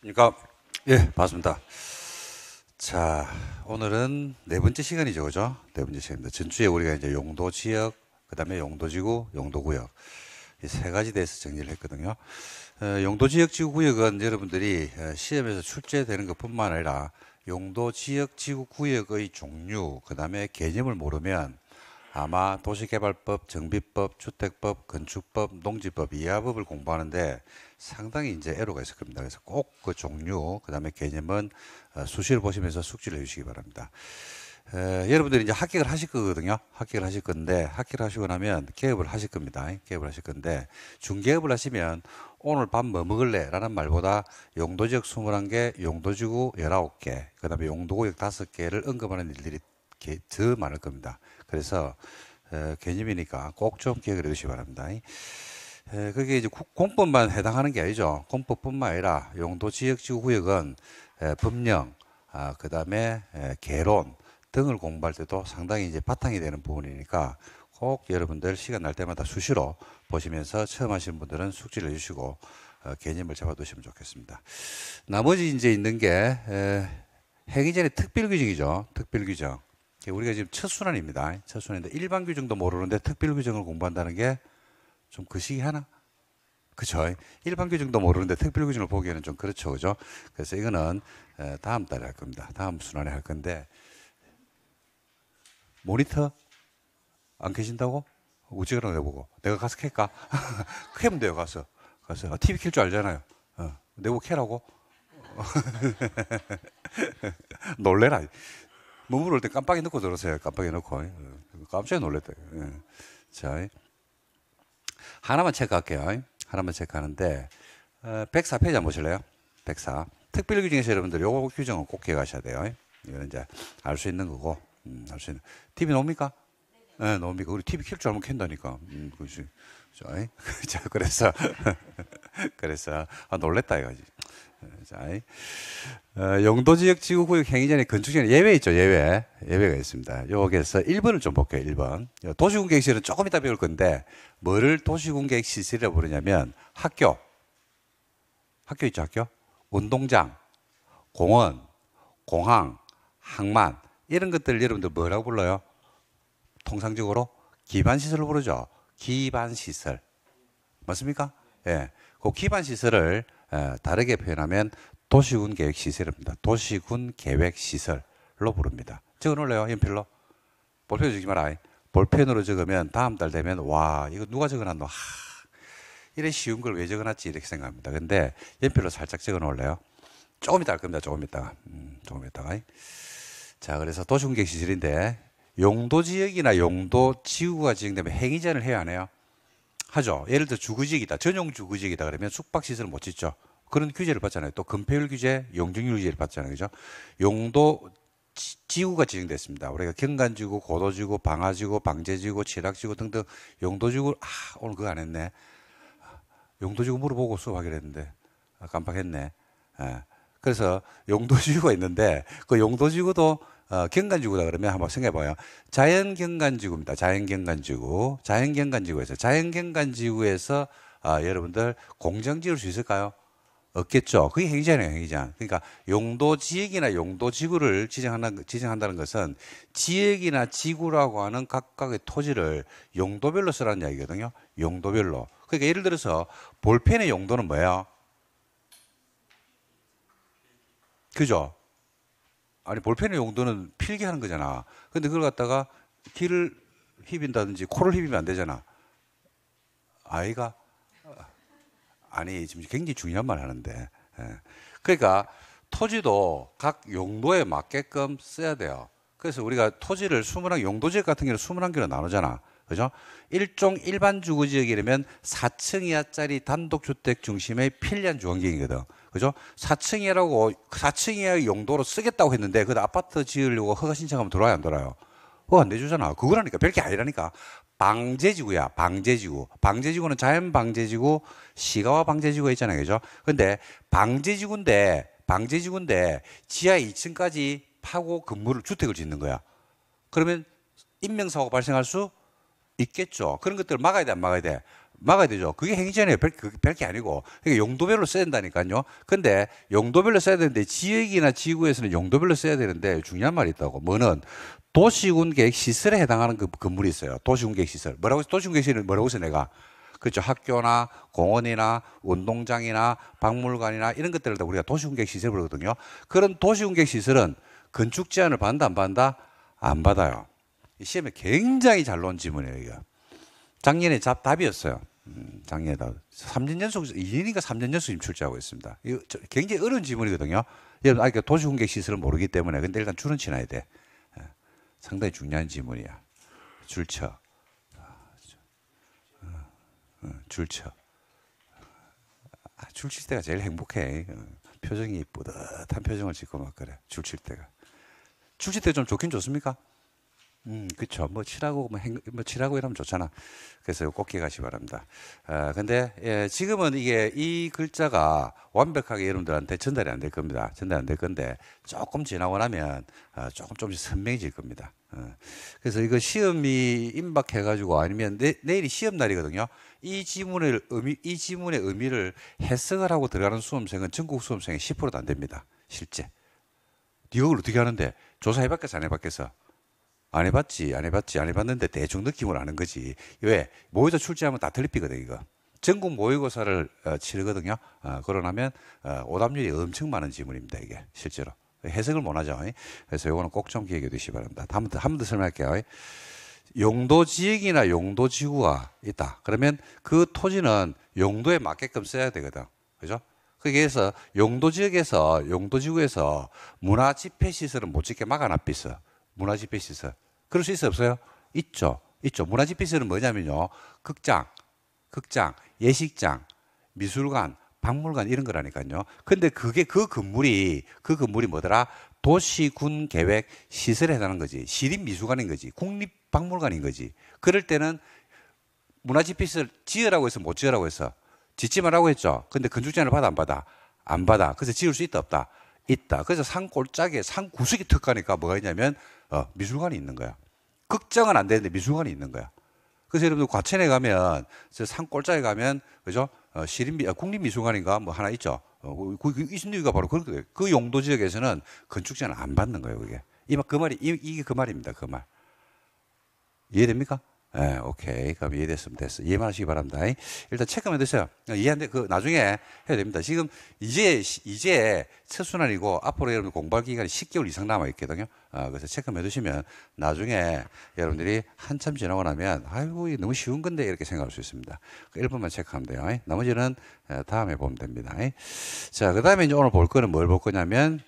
그러니까 예, 맞습니다. 자, 오늘은 네 번째 시간이죠, 그죠? 네 번째 시간입니다. 전주에 우리가 이제 용도 지역, 그 다음에 용도지구, 용도구역. 이 세 가지 대해서 정리를 했거든요. 어, 용도지역 지구구역은 여러분들이 어, 시험에서 출제되는 것 뿐만 아니라 용도지역 지구구역의 종류, 그 다음에 개념을 모르면 아마 도시개발법, 정비법, 주택법, 건축법, 농지법, 이하법을 공부하는데 상당히 이제 애로가 있을 겁니다. 그래서 꼭 그 종류, 그 다음에 개념은 어, 수시를 보시면서 숙지를 해주시기 바랍니다. 에, 어, 여러분들이 이제 합격을 하실 거거든요. 합격을 하실 건데 합격을 하시고 나면 개업을 하실 겁니다. 개업을 하실 건데 중개업을 하시면 오늘 밥 뭐 먹을래? 라는 말보다 용도지역 21개, 용도지구 19개, 그 다음에 용도구역 5개를 언급하는 일들이 더 많을 겁니다. 그래서 에, 어, 개념이니까 꼭 좀 기억을 해두시기 바랍니다. 에, 그게 이제 공법만 해당하는 게 아니죠. 공법뿐만 아니라 용도 지역 지구 구역은 에, 법령, 아, 그 다음에 개론 등을 공부할 때도 상당히 이제 바탕이 되는 부분이니까 꼭 여러분들 시간 날 때마다 수시로 보시면서 처음 하시는 분들은 숙지를 해주시고 어, 개념을 잡아두시면 좋겠습니다. 나머지 이제 있는 게 에, 행위전의 특별규정이죠. 특별규정. 예, 우리가 지금 첫 순환입니다. 첫 순환인데 일반 규정도 모르는데 특별 규정을 공부한다는 게 좀 그 시기 하나? 그죠? 일반 규정도 모르는데 특별 규정을 보기에는 좀 그렇죠. 그죠? 그래서 이거는 다음 달에 할 겁니다. 다음 순환에 할 건데 모니터 안 계신다고? 우찌그라 내보고 내가 가서 캘까? 캐면 돼요. 가서. 가서. TV 아, 켤줄 알잖아요. 어. 내고 캐라고? 놀래라. 머무를 때 깜빡이 넣고 들어오세요 깜빡이 넣고. 예. 깜짝 놀랐다. 예. 자, 하나만 체크할게요. 하나만 체크하는데, 104페이지 어, 한번 보실래요? 104. 특별 규정에서 여러분들 요거 규정은 꼭 기억하셔야 돼요. 이거는 이제 알 수 있는 거고, 음, 알수 있는. TV 놓습니까? 네, 놓습니까? 네. 네, 우리 TV 킬줄 알면 캔다니까 음, 그렇지. 그 자, 그래서 그래서 아 놀랬다 이거지. 자, 어, 영도 지역 지구 구역 행위전에 건축 전에 예외 있죠, 예외. 예외가 있습니다. 여기에서 1번을 좀 볼게요, 1번. 도시공 계획 시설은 조금 이따 배울 건데, 뭐를 도시공 계획 시설이라고 부르냐면, 학교. 학교 있죠, 학교? 운동장, 공원, 공항, 항만. 이런 것들 여러분들 뭐라고 불러요? 통상적으로 기반시설로 부르죠. 기반 시설 맞습니까? 예, 그 기반 시설을 다르게 표현하면 도시군 계획 시설입니다. 도시군 계획 시설로 부릅니다. 적어놓을래요, 연필로. 볼펜 주지 마라. 볼펜으로 적으면 다음 달 되면 와 이거 누가 적어놨노? 하, 이래 쉬운 걸 왜 적어놨지 이렇게 생각합니다. 근데 연필로 살짝 적어놓을래요. 조금 이따 할 겁니다. 조금 이따가, 음, 조금 이따가. 자, 그래서 도시군 계획 시설인데 용도 지역이나 용도 지구가 지정되면 행위제를 해야 하네요. 하죠. 예를 들어 주거지역이다. 전용 주거지역이다 그러면 숙박시설을 못 짓죠. 그런 규제를 받잖아요. 또 금폐율 규제, 용적률 규제를 받잖아요. 그죠? 용도 지구가 지정됐습니다. 우리가 경관지구 고도지구, 방화지구, 방제지구, 칠락지구 등등 용도지구, 아, 오늘 그거 안 했네. 용도지구 물어보고 수업하기로 했는데, 아, 깜빡했네. 아. 그래서 용도지구가 있는데 그 용도지구도 어, 경관지구다 그러면 한번 생각해봐요. 자연경관지구입니다자연경관지구자연경관지구에서자연경관지구에서 어, 아, 여러분들 공정 지을 수 있을까요? 없겠죠. 그게 행위잖아요, 행위장. 그러니까 용도 지역이나 용도 지구를 지정한다는, 지정한다는 것은 지역이나 지구라고 하는 각각의 토지를 용도별로 쓰라는 이야기거든요. 용도별로. 그러니까 예를 들어서 볼펜의 용도는 뭐예요? 그죠? 아니 볼펜의 용도는 필기 하는 거잖아. 근데 그걸 갖다가 귀를 휘빈다든지 코를 휘비면 안 되잖아. 아이가 아니 지금 굉장히 중요한 말 하는데. 예. 그러니까 토지도 각 용도에 맞게끔 써야 돼요. 그래서 우리가 토지를 21 용도지역 같은 경우는 21개로 나누잖아. 그죠? 일종 일반 주거 지역이라면 4층 이하짜리 단독주택 중심의 필리한 주거경이거든 그죠? 4층이라고 하 4층 이하의 용도로 쓰겠다고 했는데 그 아파트 지으려고 허가 신청하면 들어와야 안 들어와요. 허가 안 내주잖아. 그거라니까 별게 아니라니까. 방제지구야, 방제지구. 방제지구는 자연 방제지구, 시가와 방제지구가 있잖아요. 그죠? 근데 방제지구인데, 방제지구인데 지하 2층까지 파고 건물을 주택을 짓는 거야. 그러면 인명사고 발생할 수 있겠죠. 그런 것들을 막아야 돼, 안 막아야 돼? 막아야 되죠. 그게 행위전이에요. 별, 그게 별게 아니고. 그러니까 용도별로 써야 된다니까요. 근데 용도별로 써야 되는데 지역이나 지구에서는 용도별로 써야 되는데 중요한 말이 있다고. 뭐는 도시군 계획 시설에 해당하는 그 건물이 그 있어요. 도시군 계획 시설. 뭐라고, 해서 도시군 계획 시설을 뭐라고 해서 내가. 그렇죠. 학교나 공원이나 운동장이나 박물관이나 이런 것들을 다 우리가 도시군 계획 시설을 그거든요 그런 도시군 계획 시설은 건축 제한을 받는다, 안 받는다? 안 받아요. 시험에 굉장히 잘 나온 지문이에요, 이거. 작년에 잡, 답이었어요. 음, 작년에 답. 3년 연속, 2년인가 3년 연속 지금 출제하고 있습니다. 이거 굉장히 어려운 지문이거든요. 여러분, 예, 아, 까 그 도시공객 시설을 모르기 때문에. 근데 일단 줄은 지나야 돼. 예, 상당히 중요한 지문이야. 줄쳐. 아, 어, 어, 줄쳐. 아, 줄칠 때가 제일 행복해. 어, 표정이 뿌듯한 표정을 짓고 막 그래. 줄칠 때가. 줄칠 때좀 좋긴 좋습니까? 음, 그쵸. 뭐, 칠하고, 뭐, 행, 뭐, 칠하고 이러면 좋잖아. 그래서 이거 꼭 기억하시기 바랍니다. 아, 근데, 예, 지금은 이게 이 글자가 완벽하게 여러분들한테 전달이 안 될 겁니다. 전달 이안 될 건데, 조금 지나고 나면, 아, 조금 조금씩 선명해질 겁니다. 아, 그래서 이거 시험이 임박해가지고 아니면 내, 내일이 시험날이거든요. 이 지문을 의미, 이 지문의 의미를 해석을 하고 들어가는 수험생은 전국 수험생의 10%도 안 됩니다. 실제. 이을 어떻게 하는데? 조사해봤겠어, 안 해봤겠어? 안 해봤지, 안 해봤지, 안 해봤는데 대충 느낌을 아는 거지. 왜? 모의고사 출제하면 다 틀리피거든, 이거. 전국 모의고사를 어, 치르거든요. 어, 그러하면 어, 오답률이 엄청 많은 질문입니다 이게, 실제로. 해석을 못 하죠. 그래서 요거는 꼭 좀 기억해 두시기 바랍니다. 한번 더, 한번 더 설명할게요. 용도 지역이나 용도 지구가 있다. 그러면 그 토지는 용도에 맞게끔 써야 되거든. 그죠? 거기에서 용도 지역에서 용도 지구에서 문화 집회 시설은 못 짓게 막아놨 비서. 문화집회 시설. 그럴 수 있어요? 없어요? 있죠. 있죠. 문화집회 시설은 뭐냐면요. 극장, 극장, 예식장, 미술관, 박물관 이런 거라니까요. 근데 그게 그 건물이 그 건물이 뭐더라? 도시군 계획 시설에 해당하는 거지. 시립 미술관인 거지. 국립 박물관인 거지. 그럴 때는 문화집회 시설 지으라고 해서 못 지으라고 해서 짓지 말라고 했죠. 근데 건축 제한을 받아 안 받아? 안 받아. 그래서 지을 수 있다 없다? 있다. 그래서 산 골짜기에 산 구석이 특가니까 뭐가 있냐면 어, 미술관이 있는 거야. 극장은 안 되는데 미술관이 있는 거야. 그래서 여러분들 과천에 가면 산골짜기 가면 그죠? 어, 시립미 아, 국립미술관인가 뭐 하나 있죠. 어, 그, 그, 있는 이유 바로 그런 거예그 용도 지역에서는 건축제는 안 받는 거예요. 그게 이그 말이 이, 게그 말입니다. 그 말. 이해됩니까? 예, 오케이. 그럼 이해됐으면 됐어. 이해만 하시기 바랍니다. 일단 체크만 드세요. 이해한데 그 나중에 해야 됩니다. 지금 이제 이제 첫 순환이고 앞으로 여러분 공부할 기간이 10개월 이상 남아 있거든요. 아, 그래서 체크해 두시면 나중에 여러분들이 한참 지나고 나면 아이고 너무 쉬운 건데 이렇게 생각할 수 있습니다. 그1번만 체크하면 돼요. 나머지는 예, 다음에 보면 됩니다. 자, 그다음에 이제 오늘 볼 거는 뭘 볼 거냐면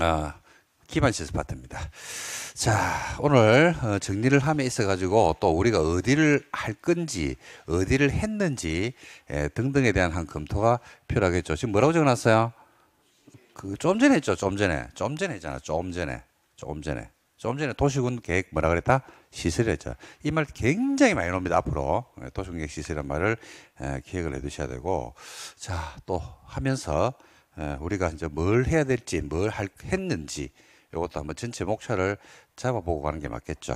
아 기반 시스 파트입니다. 자, 오늘 어, 정리를 함에 있어 가지고 또 우리가 어디를 할 건지, 어디를 했는지 예, 등등에 대한 한 검토가 필요하겠죠. 지금 뭐라고 적어놨어요? 그 좀 전에 했죠. 좀 전에, 좀 전에 했잖아. 좀 전에, 좀 전에, 좀 전에 도시군 계획 뭐라 그랬다? 시설했죠. 이 말 굉장히 많이 나옵니다. 앞으로 예, 도시군 계획 시설이란 말을 예, 기획을 해두셔야 되고, 자, 또 하면서. 우리가 이제 뭘 해야 될지, 뭘 했는지, 요것도 한번 전체 목차를 잡아보고 가는 게 맞겠죠.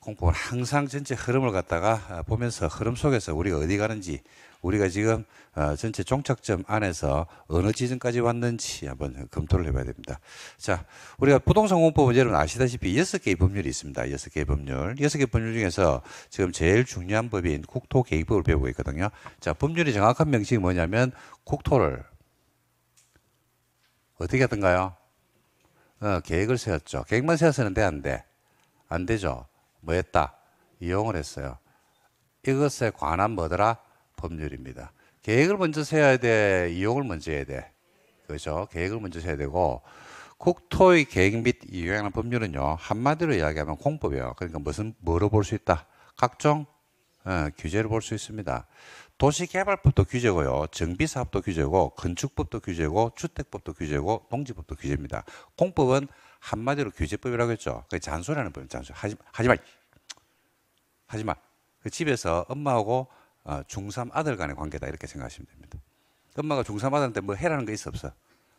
공법은 항상 전체 흐름을 갖다가 아, 보면서 흐름 속에서 우리가 어디 가는지 우리가 지금 아, 전체 종착점 안에서 어느 지점까지 왔는지 한번 검토를 해봐야 됩니다. 자, 우리가 부동산 공포은 여러분 아시다시피 여섯 개의 법률이 있습니다. 여섯 개의 법률. 여섯 개의 법률 중에서 지금 제일 중요한 법인 국토 개입법을 배우고 있거든요. 자, 법률의 정확한 명칭이 뭐냐면 국토를 어떻게 하던가요? 어, 계획을 세웠죠. 계획만 세웠었는데 안 돼. 안 되죠. 뭐 했다? 이용을 했어요. 이것에 관한 뭐더라? 법률입니다. 계획을 먼저 세워야 돼. 이용을 먼저 해야 돼. 그죠? 계획을 먼저 세야 되고 국토의 계획 및 이용하는 법률은요 한마디로 이야기하면 공법이에요. 그러니까 무슨 뭐로 볼 수 있다? 각종 어, 규제를 볼 수 있습니다. 도시개발법도 규제고요. 정비사업도 규제고 건축법도 규제고 주택법도 규제고 농지법도 규제입니다. 공법은 한마디로 규제법이라고 했죠. 그 잔소리하는 법입니다. 잔소리. 하지, 하지 마. 하지 마. 그 집에서 엄마하고 어, 중3 아들 간의 관계다 이렇게 생각하시면 됩니다. 엄마가 중3 아들한테 뭐 해라는 거 있어 없어?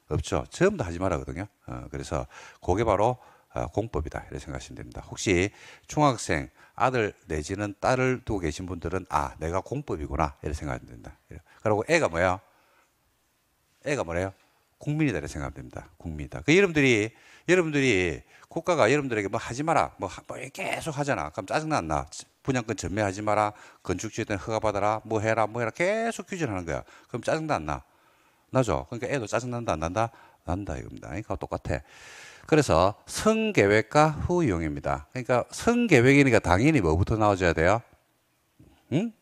없죠. 처음부터 하지 말라거든요. 어, 그래서 그게 바로 어, 공법이다 이렇게 생각하시면 됩니다. 혹시 중학생 아들 내지는 딸을 두고 계신 분들은 아 내가 공법이구나 이렇게 생각하면 된다. 그리고 애가 뭐야? 애가 뭐래요? 국민이다 이렇게 생각하 됩니다. 국민이다. 그 여러분들이 여러분들이 국가가 여러분들에게 뭐 하지 마라 뭐, 뭐 계속 하잖아. 그럼 짜증나 나 분양권 전매하지 마라 건축지에 허가 받아라 뭐 해라 뭐 해라 계속 규제를 하는 거야. 그럼 짜증나 나 나죠. 그러니까 애도 짜증난다 안 난다 난다 이겁니다. 그러니까 똑같아. 그래서 성계획과 후용입니다. 그러니까 성계획이니까 당연히 뭐부터 나와줘야 돼요? 응?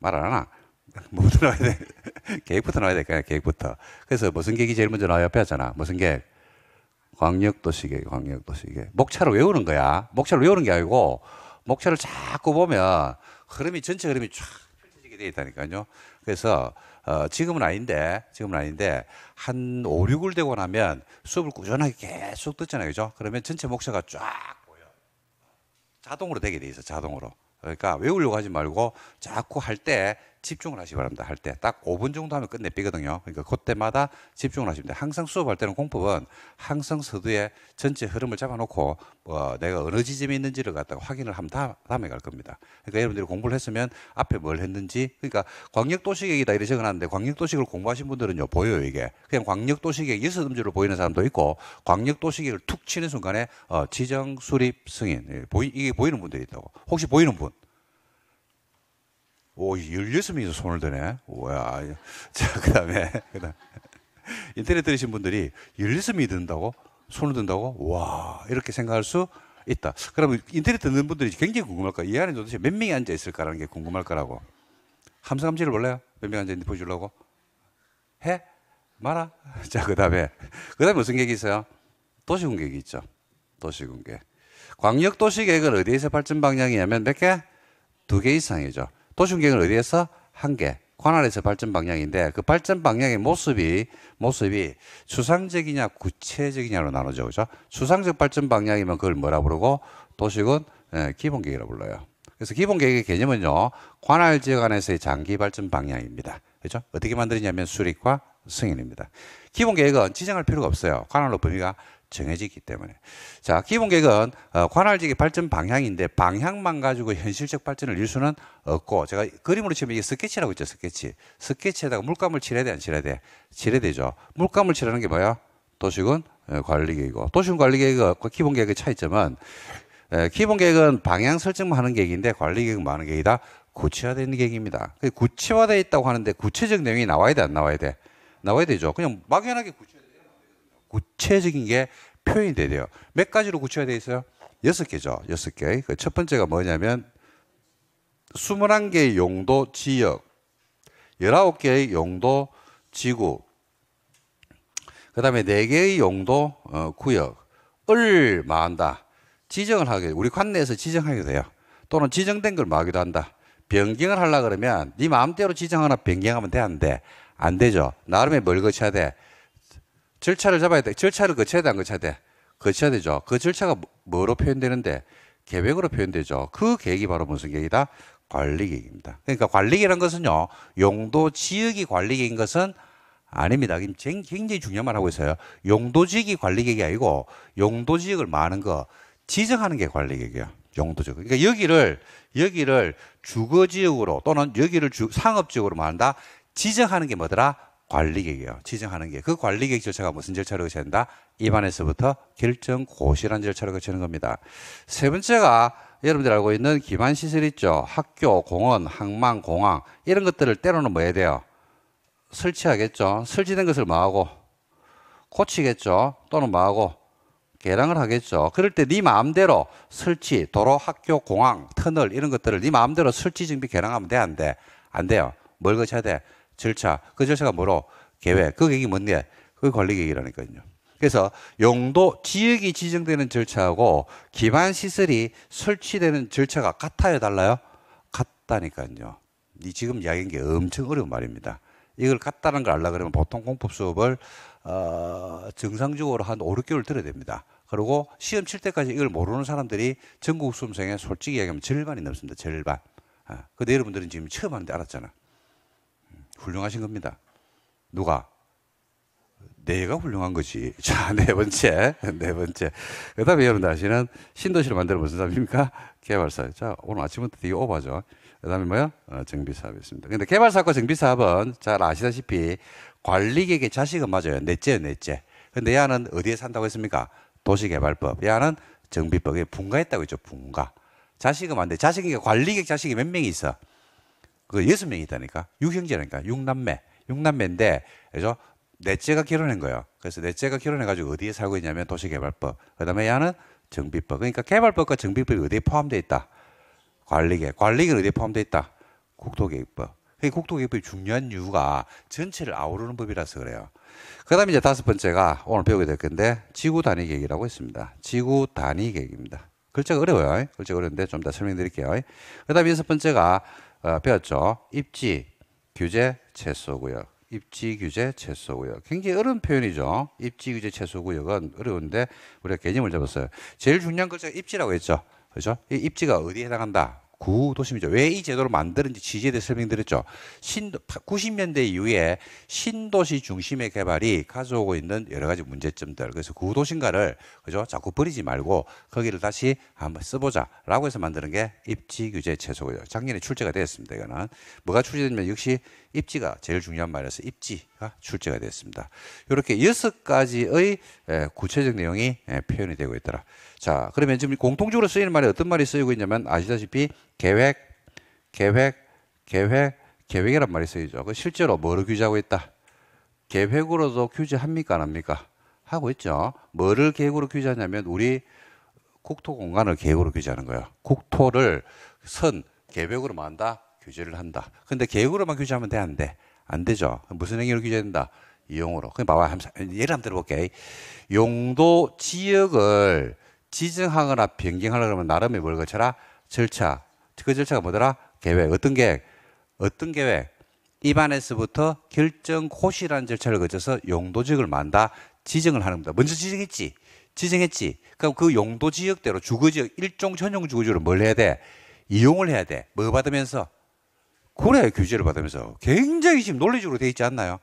말 안 하나? 뭐부터 나와야 돼? 계획부터 나와야 될까요? 계획부터. 그래서 무슨 계획이 제일 먼저 나와요? 옆에 하잖아. 무슨 계획? 광역도시계획, 광역도시계획. 목차를 외우는 거야. 목차를 외우는 게 아니고, 목차를 자꾸 보면 흐름이, 전체 흐름이 쫙 펼쳐지게 돼 있다니까요. 그래서 어, 지금은 아닌데, 지금은 아닌데, 한 5, 6을 되고 나면 수업을 꾸준하게 계속 듣잖아요. 그죠? 그러면 전체 목차가 쫙 보여. 자동으로 되게 돼 있어, 자동으로. 그러니까 외우려고 하지 말고 자꾸 할때 집중을 하시기 바랍니다. 할 때 딱 5분 정도 하면 끝내삐거든요. 그러니까 그때마다 집중을 하시면 돼요. 항상 수업할 때는 공법은 항상 서두에 전체 흐름을 잡아놓고 어, 내가 어느 지점에 있는지를 갖다가 확인을 하면 다, 다음에 갈 겁니다. 그러니까 여러분들이 공부를 했으면 앞에 뭘 했는지 그러니까 광역도시계획이다 이래 적어놨는데 광역도시계획을 공부하신 분들은요 보여요 이게 그냥 광역도시계획 예스 음주로 보이는 사람도 있고 광역도시계획을 툭 치는 순간에 어, 지정 수립 승인 예, 보이, 이게 보이는 분들이 있다고 혹시 보이는 분 오, 16명이서 손을 드네. 와. 자, 그 다음에, 그 다음에. 인터넷 들으신 분들이 16명이 든다고? 손을 든다고? 와. 이렇게 생각할 수 있다. 그러면 인터넷 듣는 분들이 굉장히 궁금할 거야. 이 안에 도대체 몇 명이 앉아 있을까라는 게 궁금할 거라고. 함성함지를 몰라요? 몇명이 앉아 있는지 보여주려고? 해? 말아? 자, 그 다음에. 그 다음에 무슨 계획이 있어요? 도시공객이 있죠. 도시공객. 광역도시계획은 어디에서 발전 방향이냐면 몇 개? 두 개 이상이죠. 도심계획은 어디에서? 한 개. 관할에서 발전 방향인데 그 발전 방향의 모습이 모습이 추상적이냐 구체적이냐로 나눠져 그죠? 추상적 발전 방향이면 그걸 뭐라 부르고 도식은 예, 기본 계획이라 불러요. 그래서 기본 계획의 개념은요. 관할 지역 안에서의 장기 발전 방향입니다. 그죠? 어떻게 만들었냐면 수립과 승인입니다. 기본 계획은 지정할 필요가 없어요. 관할로 범위가 정해지기 때문에. 자, 기본 계획은 어, 관할지의 발전 방향인데 방향만 가지고 현실적 발전을 이룰 수는 없고 제가 그림으로 치면 이게 스케치라고 있죠, 스케치. 스케치에다가 물감을 칠해야 돼, 안 칠해야 돼? 칠해야 되죠. 물감을 칠하는 게 뭐야? 도시군 어, 관리 계획이고. 도시군 관리 계획과 그 기본 계획의 차이점은 기본 계획은 방향 설정만 하는 계획인데 관리 계획은 많은 계획이다. 구체화된 계획입니다. 구체화되어 있다고 하는데 구체적 내용이 나와야 돼, 안 나와야 돼? 나와야 되죠. 그냥 막연하게 구체 구체적인 게 표현돼야 돼요. 몇 가지로 구체화되어 있어요? 여섯 개죠. 여섯 개. 그 첫 번째가 뭐냐면 스물한 개의 용도 지역, 열아홉 개의 용도 지구, 그 다음에 네 개의 용도 어, 구역을 마한다. 지정을 하게, 돼요. 우리 관내에서 지정하게 돼요. 또는 지정된 걸 마하기도 한다. 변경을 하려 그러면 네 마음대로 지정하나 변경하면 되는데 안 되죠. 나름의 뭘 거쳐야 돼? 절차를 잡아야 돼. 절차를 거쳐야 돼, 안 거쳐야 돼? 거쳐야 되죠. 그 절차가 뭐, 뭐로 표현되는데? 계획으로 표현되죠. 그 계획이 바로 무슨 계획이다? 관리 계획입니다. 그러니까 관리 계획이란 것은요, 용도 지역이 관리 계획인 것은 아닙니다. 지금 굉장히 중요한 말 하고 있어요. 용도 지역이 관리 계획이 아니고, 용도 지역을 많은 거, 지정하는 게 관리 계획이에요. 용도 지역. 그러니까 여기를, 여기를 주거 지역으로 또는 여기를 주, 상업 지역으로 말한다? 지정하는 게 뭐더라? 관리계획이요 지정하는 게. 그 관리계획 절차가 무슨 절차를 거친다? 입안에서부터 결정 고시란 절차를 거치는 겁니다. 세 번째가 여러분들 알고 있는 기반 시설 있죠. 학교, 공원, 항만, 공항 이런 것들을 때로는 뭐 해야 돼요? 설치하겠죠. 설치된 것을 뭐하고 고치겠죠. 또는 뭐하고 개량을 하겠죠. 그럴 때 네 마음대로 설치, 도로, 학교, 공항, 터널 이런 것들을 네 마음대로 설치, 정비, 개량하면 돼? 안 돼? 안 돼요. 뭘 거쳐야 돼? 절차. 그 절차가 뭐로? 계획. 그 계획이 뭔데? 그관리 계획이라니까요. 그래서 용도 지역이 지정되는 절차하고 기반 시설이 설치되는 절차가 같아요, 달라요? 같다니까요. 이 지금 이야기한 게 엄청 어려운 말입니다. 이걸 같다는 걸 알려 그러면 보통 공법 수업을 어, 정상적으로 한 5, 6개월 들어야 됩니다. 그리고 시험 칠 때까지 이걸 모르는 사람들이 전국 수험생의 솔직히 이야기하면 절반이 넘습니다. 절반. 아, 근데 여러분들은 지금 처음 하는데 알았잖아. 훌륭하신 겁니다. 누가? 내가 훌륭한 거지. 자, 네 번째. 네 번째. 그 다음에 여러분 아시는 신도시를 만들어 무슨 사업입니까? 개발사 자, 오늘 아침부터 되게 오버죠. 그 다음에 뭐야? 어, 정비사업이었습니다. 근데 개발사업과 정비사업은 잘 아시다시피 관리객의 자식은 맞아요. 넷째요, 넷째. 근데 얘는 어디에 산다고 했습니까? 도시개발법. 얘는 정비법에 분가했다고 했죠, 분가. 자식은 안 돼. 자식이 관리객 자식이 몇 명이 있어? 그 예수 명이다니까 있 육형제라니까 육남매 육남매인데 그래서 넷째가 결혼한 거예요. 그래서 넷째가 결혼해가지고 어디에 살고 있냐면 도시개발법. 그다음에 야는 정비법. 그러니까 개발법과 정비법이 어디에 포함되어 있다. 관리계. 관리계는 어디에 포함되어 있다. 국토계획법. 국토계획법이 중요한 이유가 전체를 아우르는 법이라서 그래요. 그 다음에 이제 다섯 번째가 오늘 배우게 될 건데 지구 단위 계획이라고 했습니다 지구 단위 계획입니다. 글자가 어려워요. 글자가 어려운데 좀 더 설명드릴게요. 그 다음에 여섯 번째가 어, 배웠죠. 입지, 규제, 채소구역. 입지 규제 채소 구역. 굉장히 어려운 표현이죠. 입지 규제 채소 구역은 어려운데 우리가 개념을 잡았어요. 제일 중요한 글자가 입지라고 했죠. 그죠이 입지가 어디에 해당한다? 구도심이죠. 왜 이 제도를 만드는지 지지에 대해 설명드렸죠. 신 90년대 이후에 신도시 중심의 개발이 가져오고 있는 여러 가지 문제점들. 그래서 구도심가를 그죠? 자꾸 버리지 말고 거기를 다시 한번 써보자라고 해서 만드는 게 입지 규제 최소고요. 작년에 출제가 되었습니다. 이거는 뭐가 출제되면 역시 입지가 제일 중요한 말에서 이 입지가 출제가 되었습니다. 이렇게 여섯 가지의 구체적 내용이 표현이 되고 있더라. 자, 그러면 지금 공통적으로 쓰이는 말이 어떤 말이 쓰이고 있냐면 아시다시피 계획, 계획, 계획, 계획이란 말이 쓰이죠. 그 실제로 뭐를 규제하고 있다? 계획으로도 규제합니까? 안 합니까? 하고 있죠. 뭐를 계획으로 규제하냐면 우리 국토 공간을 계획으로 규제하는 거예요. 국토를 선 계획으로 만다 규제를 한다. 근데 계획으로만 규제하면 되는데 안 되죠. 무슨 행위로 규제된다? 이용으로. 그럼 봐봐. 예를 한번 들어볼게. 용도 지역을 지정하거나 변경하려 그러면 나름의 뭘 거쳐라? 절차. 그 절차가 뭐더라? 계획. 어떤 계획? 어떤 계획? 입안에서부터 결정 고시라는 절차를 거쳐서 용도 지역을 만다 지정을 하는 겁니다. 먼저 지정했지. 지정했지. 그럼 그 용도 지역대로 주거 지역 일종 전용 주거 지역을 뭘 해야 돼? 이용을 해야 돼. 뭐 받으면서 고려의 규제를 받으면서 굉장히 지금 논리적으로 돼 있지 않나요?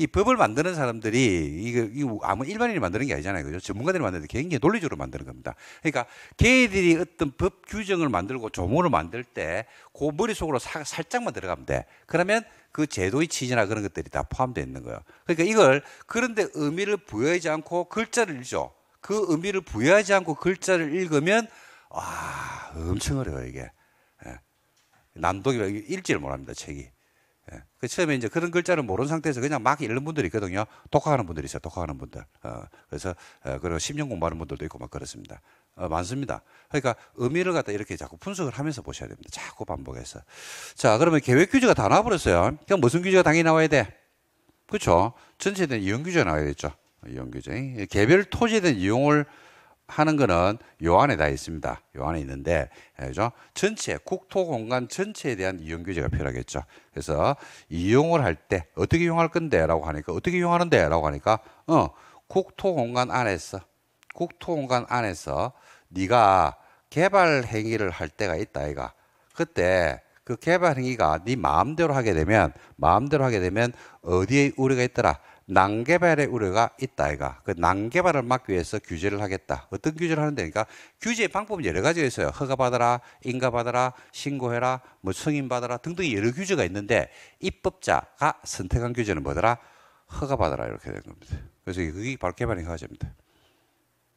이 법을 만드는 사람들이 이거 이거 아무 일반인이 만드는 게 아니잖아요, 그죠? 전문가들이 만드는 게 굉장히 논리적으로 만드는 겁니다. 그러니까 걔들이 어떤 법 규정을 만들고 조문을 만들 때그 머릿속으로 사, 살짝만 들어가면 돼. 그러면 그 제도의 취지나 그런 것들이 다 포함되어 있는 거예요. 그러니까 이걸 그런데 의미를 부여하지 않고 글자를 읽죠. 그 의미를 부여하지 않고 글자를 읽으면 아 엄청 어려워요 이게. 난독이 읽지를 못합니다, 책이. 예. 그 처음에 이제 그런 글자를 모르는 상태에서 그냥 막 읽는 분들이 있거든요. 독학하는 분들이 있어요. 독학하는 분들. 어, 그래서 어, 그리고 10년 공부하는 분들도 있고 막 그렇습니다. 어, 많습니다. 그러니까 의미를 갖다 이렇게 자꾸 분석을 하면서 보셔야 됩니다. 자꾸 반복해서. 자, 그러면 계획 규제가 다 나와버렸어요. 그럼 무슨 규제가 당연히 나와야 돼? 그렇죠. 전체에 대한 이용 규제가 나와야 겠죠 이용 규제. 개별 토지에 대한 이용을 하는 거는 요한에 다 있습니다. 요한에 있는데 예, 그죠? 전체 국토 공간 전체에 대한 이용 규제가 필요하겠죠. 그래서 이용을 할 때 어떻게 이용할 건데라고 하니까 어떻게 이용하는데라고 하니까 어 국토 공간 안에서 국토 공간 안에서 네가 개발 행위를 할 때가 있다 아 이가 그때 그 개발 행위가 네 마음대로 하게 되면 마음대로 하게 되면 어디에 우려가 있더라 난개발의 우려가 있다 아이가 그 난개발을 막기 위해서 규제를 하겠다 어떤 규제를 하는데 그니까규제 방법은 여러 가지가 있어요 허가 받아라 인가 받아라 신고해라 뭐 승인 받아라 등등 여러 규제가 있는데 입법자가 선택한 규제는 뭐더라 허가 받아라 이렇게 된 겁니다 그래서 그게 바로 개발의 허가제입니다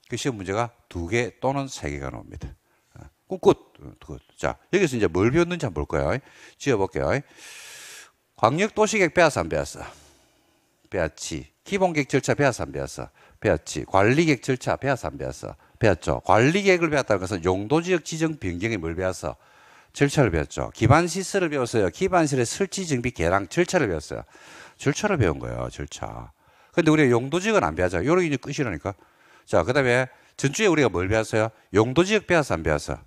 그 시험 문제가 두 개 또는 세 개가 나옵니다 어, 꿋꿋 어, 자 여기서 이제 뭘 배웠는지 한번 볼 거예요 지어볼게요 광역도시계획 빼앗아 안 빼앗아 배아치 기본객 절차 배아어안 배웠어? 배아치 관리객 절차 배아어안 배웠어? 배웠죠. 관리계획을 배웠다는 것은 용도지역 지정 변경에 뭘 배웠어? 절차를 배웠죠. 기반 시설을 배웠어요. 기반 시설의 설치 정비 개량 절차를 배웠어요. 절차를 배운 거예요. 절차. 근데 우리가 용도지역은 안 배웠죠. 요런 게 끝이라니까. 자, 그다음에 전주에 우리가 뭘 배웠어요? 용도지역 배웠어 안 배웠어?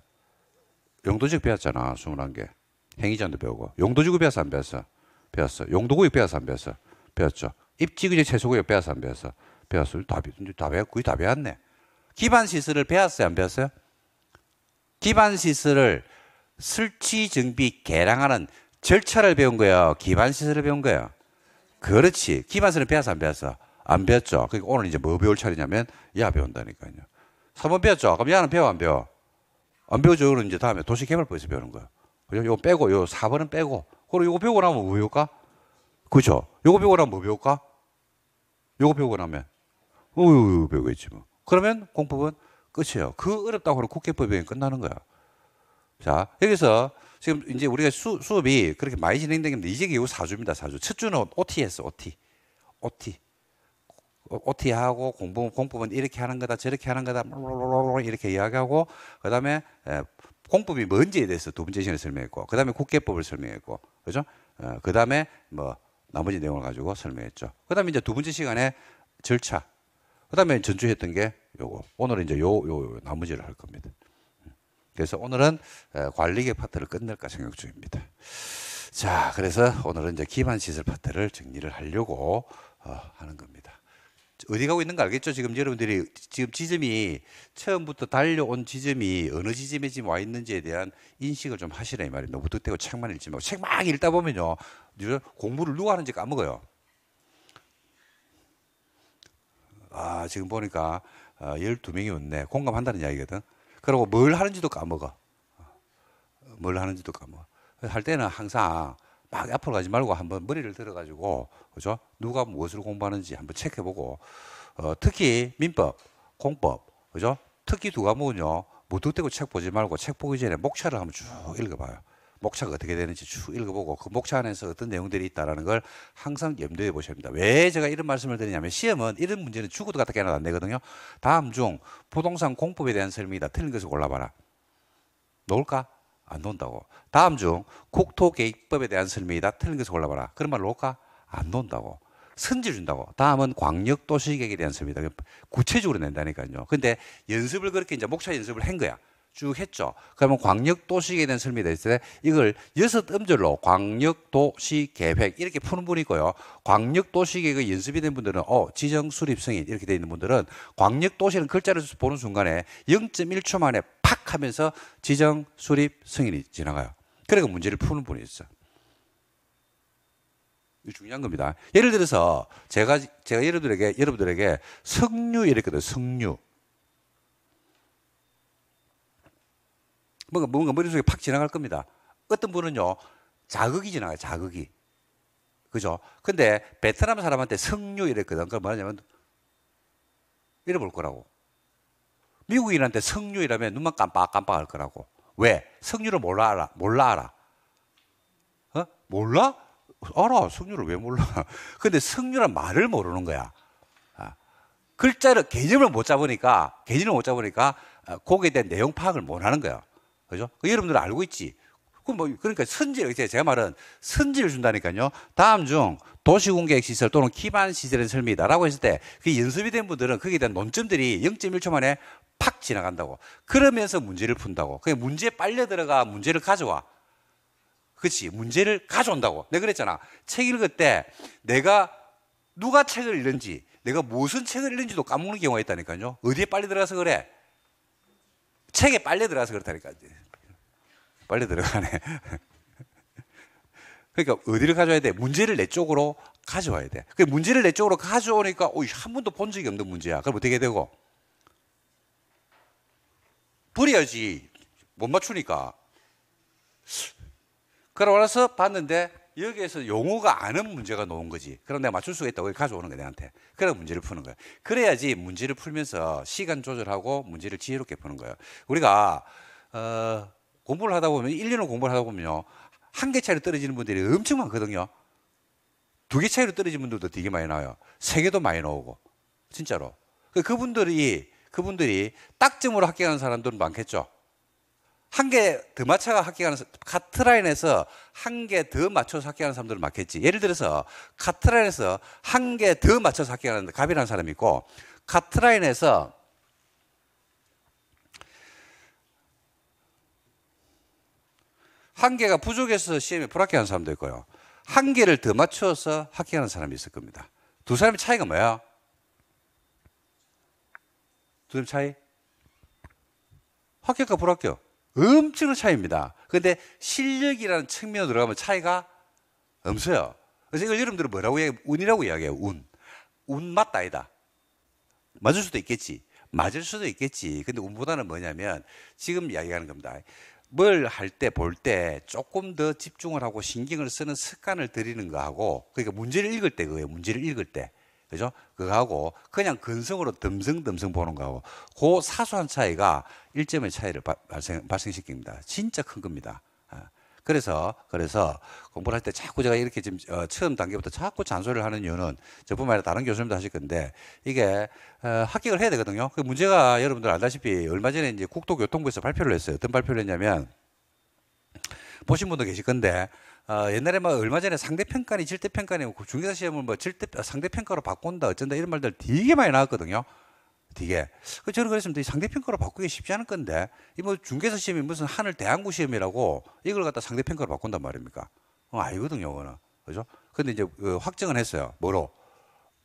용도지역 배웠잖아. 21개. 행위전도 배우고. 용도지구 배웠어 안 배웠어? 배웠어. 용도구역 배웠어 안 배웠어? 배웠죠. 입지구제 채소고 배웠서안 배웠어? 배웠어요. 다, 다 배웠, 거의 다 배웠네. 기반 시설을 배웠어요, 안 배웠어요? 기반 시설을 설치 정비 개량하는 절차를 배운 거예요. 기반 시설을 배운 거예요. 그렇지. 기반 시설을 배웠어, 안 배웠어? 안 배웠죠. 그러니까 오늘 이제 뭐 배울 차례냐면 야 배운다니까요. 3번 배웠죠. 그럼 야는 배워 안 배워? 안 배우죠. 그는 이제 다음에 도시개발법에서 배우는 거예요. 그죠? 이거 빼고 요 4번은 빼고. 그리고 이거 배우고 나면 뭐 배울까? 그죠? 요거 배우고 나면 뭐 배울까? 요거 배우고 나면 우유 어, 배우겠지 뭐. 그러면 공법은 끝이에요. 그 어렵다고 하는 국회법이 끝나는 거야. 자, 여기서 지금 이제 우리가 수, 수업이 그렇게 많이 진행된 게 이제 이후 4주입니다. 4주. 첫 주는 OTS, OT. OT. 어, OT하고 공부, 공법은 이렇게 하는 거다, 저렇게 하는 거다, 이렇게 이야기하고, 그 다음에 공법이 뭔지에 대해서 두 번째 시간에 설명했고, 그 다음에 국계법을 설명했고, 그죠? 어, 그 다음에 뭐 나머지 내용을 가지고 설명했죠. 그 다음에 이제 두 번째 시간에 절차. 그 다음에 전주 했던 게 요거. 오늘은 이제 요, 요, 요 나머지를 할 겁니다. 그래서 오늘은 관리계 파트를 끝낼까 생각 중입니다. 자, 그래서 오늘은 이제 기반 시설 파트를 정리를 하려고 어, 하는 겁니다. 어디 가고 있는거 알겠죠? 지금 여러분들이 지금 지점이 처음부터 달려온 지점이 어느 지점에 지금 와 있는지에 대한 인식을 좀 하시라 이 말입니다. 무턱대고 책만 읽지 말고 책 막 읽다 보면요. 공부를 누가 하는지 까먹어요. 아, 지금 보니까 12명이 아, 왔네. 공감한다는 이야기거든. 그리고 뭘 하는지도 까먹어. 아, 뭘 하는지도 까먹어. 할 때는 항상 막 앞으로 가지 말고 한번 머리를 들어가지고 그죠? 누가 무엇을 공부하는지 한번 체크해보고 어, 특히 민법, 공법, 그죠? 특히 두 과목은요 무턱대고 책 보지 말고 책 보기 전에 목차를 한번 쭉 읽어봐요. 목차가 어떻게 되는지 쭉 읽어보고 그 목차 안에서 어떤 내용들이 있다라는 걸 항상 염두에 보셔야 합니다. 왜 제가 이런 말씀을 드리냐면 시험은 이런 문제는 죽어도 갖다 깨나 안 되거든요. 다음 중 부동산 공법에 대한 설명이다. 틀린 것을 골라봐라. 놓을까? 안 논다고. 다음 중 국토계획법에 대한 설명이다. 틀린 것을 골라봐라. 그런 말로 올까? 안 논다고. 선지준다고. 다음은 광역도시계획에 대한 설명이다. 구체적으로 낸다니까요. 근데 연습을 그렇게 이제 목차 연습을 한 거야. 쭉 했죠. 그러면 광역도시계에 대한 설명이 있을 때 이걸 여섯 음절로 광역도시계획 이렇게 푸는 분이고요. 있 광역도시계획의 연습이 된 분들은 어, 지정 수립승인 이렇게 되어 있는 분들은 광역도시는 글자를 보는 순간에 0.1초 만에 팍 하면서 지정 수립 승인이 지나가요. 그리고 문제를 푸는 분이 있어요. 중요한 겁니다. 예를 들어서 제가 제가 여러분들에게 여러분들에게 석류 이랬거든요. 석류. 뭔가, 뭔가 머릿속에 팍 지나갈 겁니다. 어떤 분은요, 자극이 지나가요, 자극이. 그죠? 근데 베트남 사람한테 성류 이랬거든. 그럼 뭐냐면, 잃어볼 거라고. 미국인한테 성류 이라면 눈만 깜빡깜빡 할 거라고. 왜? 성류를 몰라 알아. 몰라 알아. 어? 몰라? 알아. 성류를 왜 몰라? 근데 성류란 말을 모르는 거야. 아. 글자를 개념을 못 잡으니까 개념을 못 잡으니까 아, 거기에 대한 내용 파악을 못 하는 거예 그죠? 그 여러분들 알고 있지. 그 뭐 그러니까 선질 제가 말은 선지를 준다니까요. 다음 중도시공개 시설 또는 기반 시설의 설명이다라고 했을 때 그 연습이 된 분들은 거기에 대한 논점들이 0.1초 만에 팍 지나간다고. 그러면서 문제를 푼다고. 그냥 문제에 빨려 들어가 문제를 가져와. 그렇지. 문제를 가져온다고. 내가 그랬잖아. 책 읽을 때 내가 누가 책을 읽는지 내가 무슨 책을 읽는지도 까먹는 경우가 있다니까요. 어디에 빨려 들어가서 그래? 책에 빨려 들어가서 그렇다니까. 빨려 들어가네. 그러니까 어디를 가져와야 돼? 문제를 내 쪽으로 가져와야 돼. 그 문제를 내 쪽으로 가져오니까 오한 번도 본 적이 없는 문제야. 그럼 어떻게 되고? 버려야지. 못 맞추니까. 그러고 나서 봤는데 여기에서 용어가 아는 문제가 놓은 거지. 그럼 내가 맞출 수가 있다고 가져오는 거야, 내한테. 그래 문제를 푸는 거예요. 그래야지 문제를 풀면서 시간 조절하고 문제를 지혜롭게 푸는 거예요. 우리가 어, 공부를 하다 보면 1년을 공부를 하다 보면요. 한 개 차이로 떨어지는 분들이 엄청 많거든요. 두 개 차이로 떨어진 분들도 되게 많이 나와요. 세 개도 많이 나오고. 진짜로. 그, 그분들이 그분들이 딱점으로 합격하는 사람들은 많겠죠. 한개더맞춰서 합격하는 카트라인에서 한 개 더 맞춰서 합격하는 사람들을 맞겠지. 예를 들어서 카트라인에서 한 개 더 맞춰서 합격하는 갑이라는 사람이 있고 카트라인에서 한 개가 부족해서 시험에 불합격한 사람도 있고요. 한 개를 더 맞춰서 합격하는 사람이 있을 겁니다. 두 사람의 차이가 뭐예요두 사람 의 차이? 합격과 불합격. 엄청난 차이입니다. 근데 실력이라는 측면으로 들어가면 차이가 없어요. 그래서 이걸 여러분들은 뭐라고 얘기해? 운이라고 이야기해요. 운. 운 맞다 아니다. 맞을 수도 있겠지. 맞을 수도 있겠지. 근데 운보다는 뭐냐면 지금 이야기하는 겁니다. 뭘 할 때, 볼 때 조금 더 집중을 하고 신경을 쓰는 습관을 들이는 거하고 그러니까 문제를 읽을 때 그거예요. 문제를 읽을 때. 그죠? 그거하고 그냥 근성으로 듬성듬성 보는 거하고 그 사소한 차이가 1점의 차이를 발생, 발생시킵니다. 진짜 큰 겁니다. 아, 그래서 그래서 공부를 할 때 자꾸 제가 이렇게 지금 어, 처음 단계부터 자꾸 잔소리를 하는 이유는 저뿐만 아니라 다른 교수님도 하실 건데 이게 어, 합격을 해야 되거든요. 그 문제가 여러분들 알다시피 얼마 전에 이제 국토교통부에서 발표를 했어요. 어떤 발표를 했냐면 보신 분도 계실 건데 아, 옛날에 막 얼마 전에 상대평가니 질대평가니 중개사 시험을 뭐 질대 아, 상대평가로 바꾼다 어쩐다 이런 말들 되게 많이 나왔거든요. 되게. 그 저는 그랬습니다. 상대평가로 바꾸기 쉽지 않을 건데 이 뭐 중개사 시험이 무슨 하늘 대항구 시험이라고 이걸 갖다 상대평가로 바꾼단 말입니까? 어, 아니거든요, 그거는. 그죠? 근데 이제 그 확정은 했어요. 뭐로?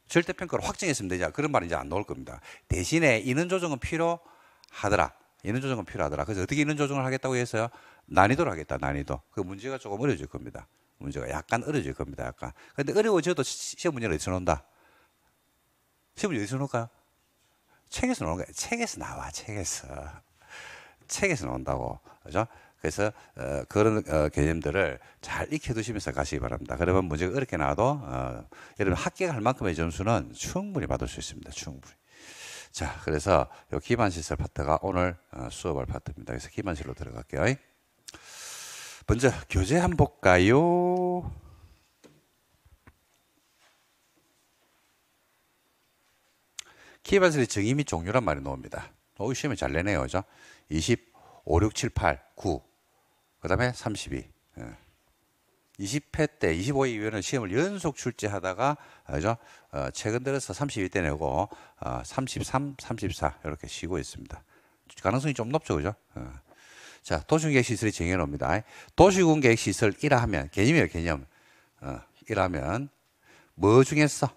절대평가로 확정했습니다. 이 그런 말 이제 안 나올 겁니다. 대신에 인원 조정은 필요하더라. 인원 조정은 필요하더라. 그래서 어떻게 인원 조정을 하겠다고 해서요? 난이도를 하겠다. 난이도. 그 문제가 조금 어려질 워 겁니다. 문제가 약간 어려질 워 겁니다. 약간. 근데 어려워져도 시험 문제는 어디서 나온다? 시험 문제 어디서 나올까요? 책에서 나오는 거예요. 책에서 나와. 책에서. 책에서 나온다고. 그죠? 그래서 어, 그런 어, 개념들을 잘 익혀두시면서 가시기 바랍니다. 그러면 문제가 어렵게 나와도 어, 여러분 합격할 만큼의 점수는 충분히 받을 수 있습니다. 충분히. 자, 그래서 요 기반시설 파트가 오늘 어, 수업할 파트입니다. 그래서 기반실로 들어갈게요. 먼저 교재 한번 볼까요? 키바슬의 정의 및 종류란 말이 나옵니다. 어우, 시험에 잘 내네요. 그죠? 25, 6, 7, 8, 9. 그 다음에 32. 20회 때, 25회 이후에는 시험을 연속 출제하다가, 그죠? 어, 최근 들어서 32대 내고, 33, 어, 34, 이렇게 쉬고 있습니다. 가능성이 좀 높죠, 그죠? 어. 자, 도시계획 시설이 정해놓습니다. 도시군 계획 시설 이라 하면 개념이에요, 개념. 어, 이라 하면 뭐 중에서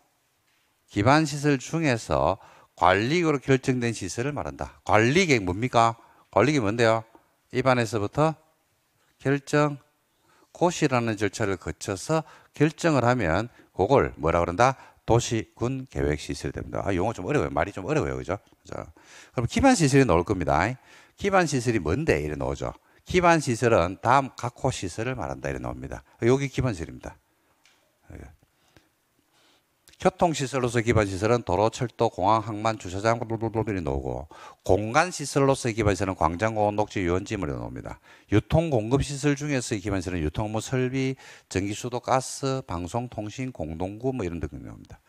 기반 시설 중에서 관리계로 결정된 시설을 말한다. 관리계획 뭡니까? 관리계획 뭔데요? 입안에서부터 결정 고시라는 절차를 거쳐서 결정을 하면 그걸 뭐라 그런다? 도시군 계획 시설이 됩니다. 아, 용어 좀 어려워요. 말이 좀 어려워요. 그죠? 그죠? 그럼 기반 시설이 나올 겁니다. 기반 시설이 뭔데? 이래 놓죠. 기반 시설은 다음 각호 시설을 말한다. 이래 나옵니다. 여기 기반 시설입니다. 교통시설로서 기반시설은 도로, 철도, 공항, 항만, 주차장, 블블블이 나오고 공간시설로서의 기반시설은 광장, 공원, 녹지, 유원지물이 뭐 놓습니다 유통공급시설 중에서의 기반시설은 유통무, 설비, 전기, 수도, 가스, 방송, 통신, 공동구 뭐 이런 등등이 나옵니다.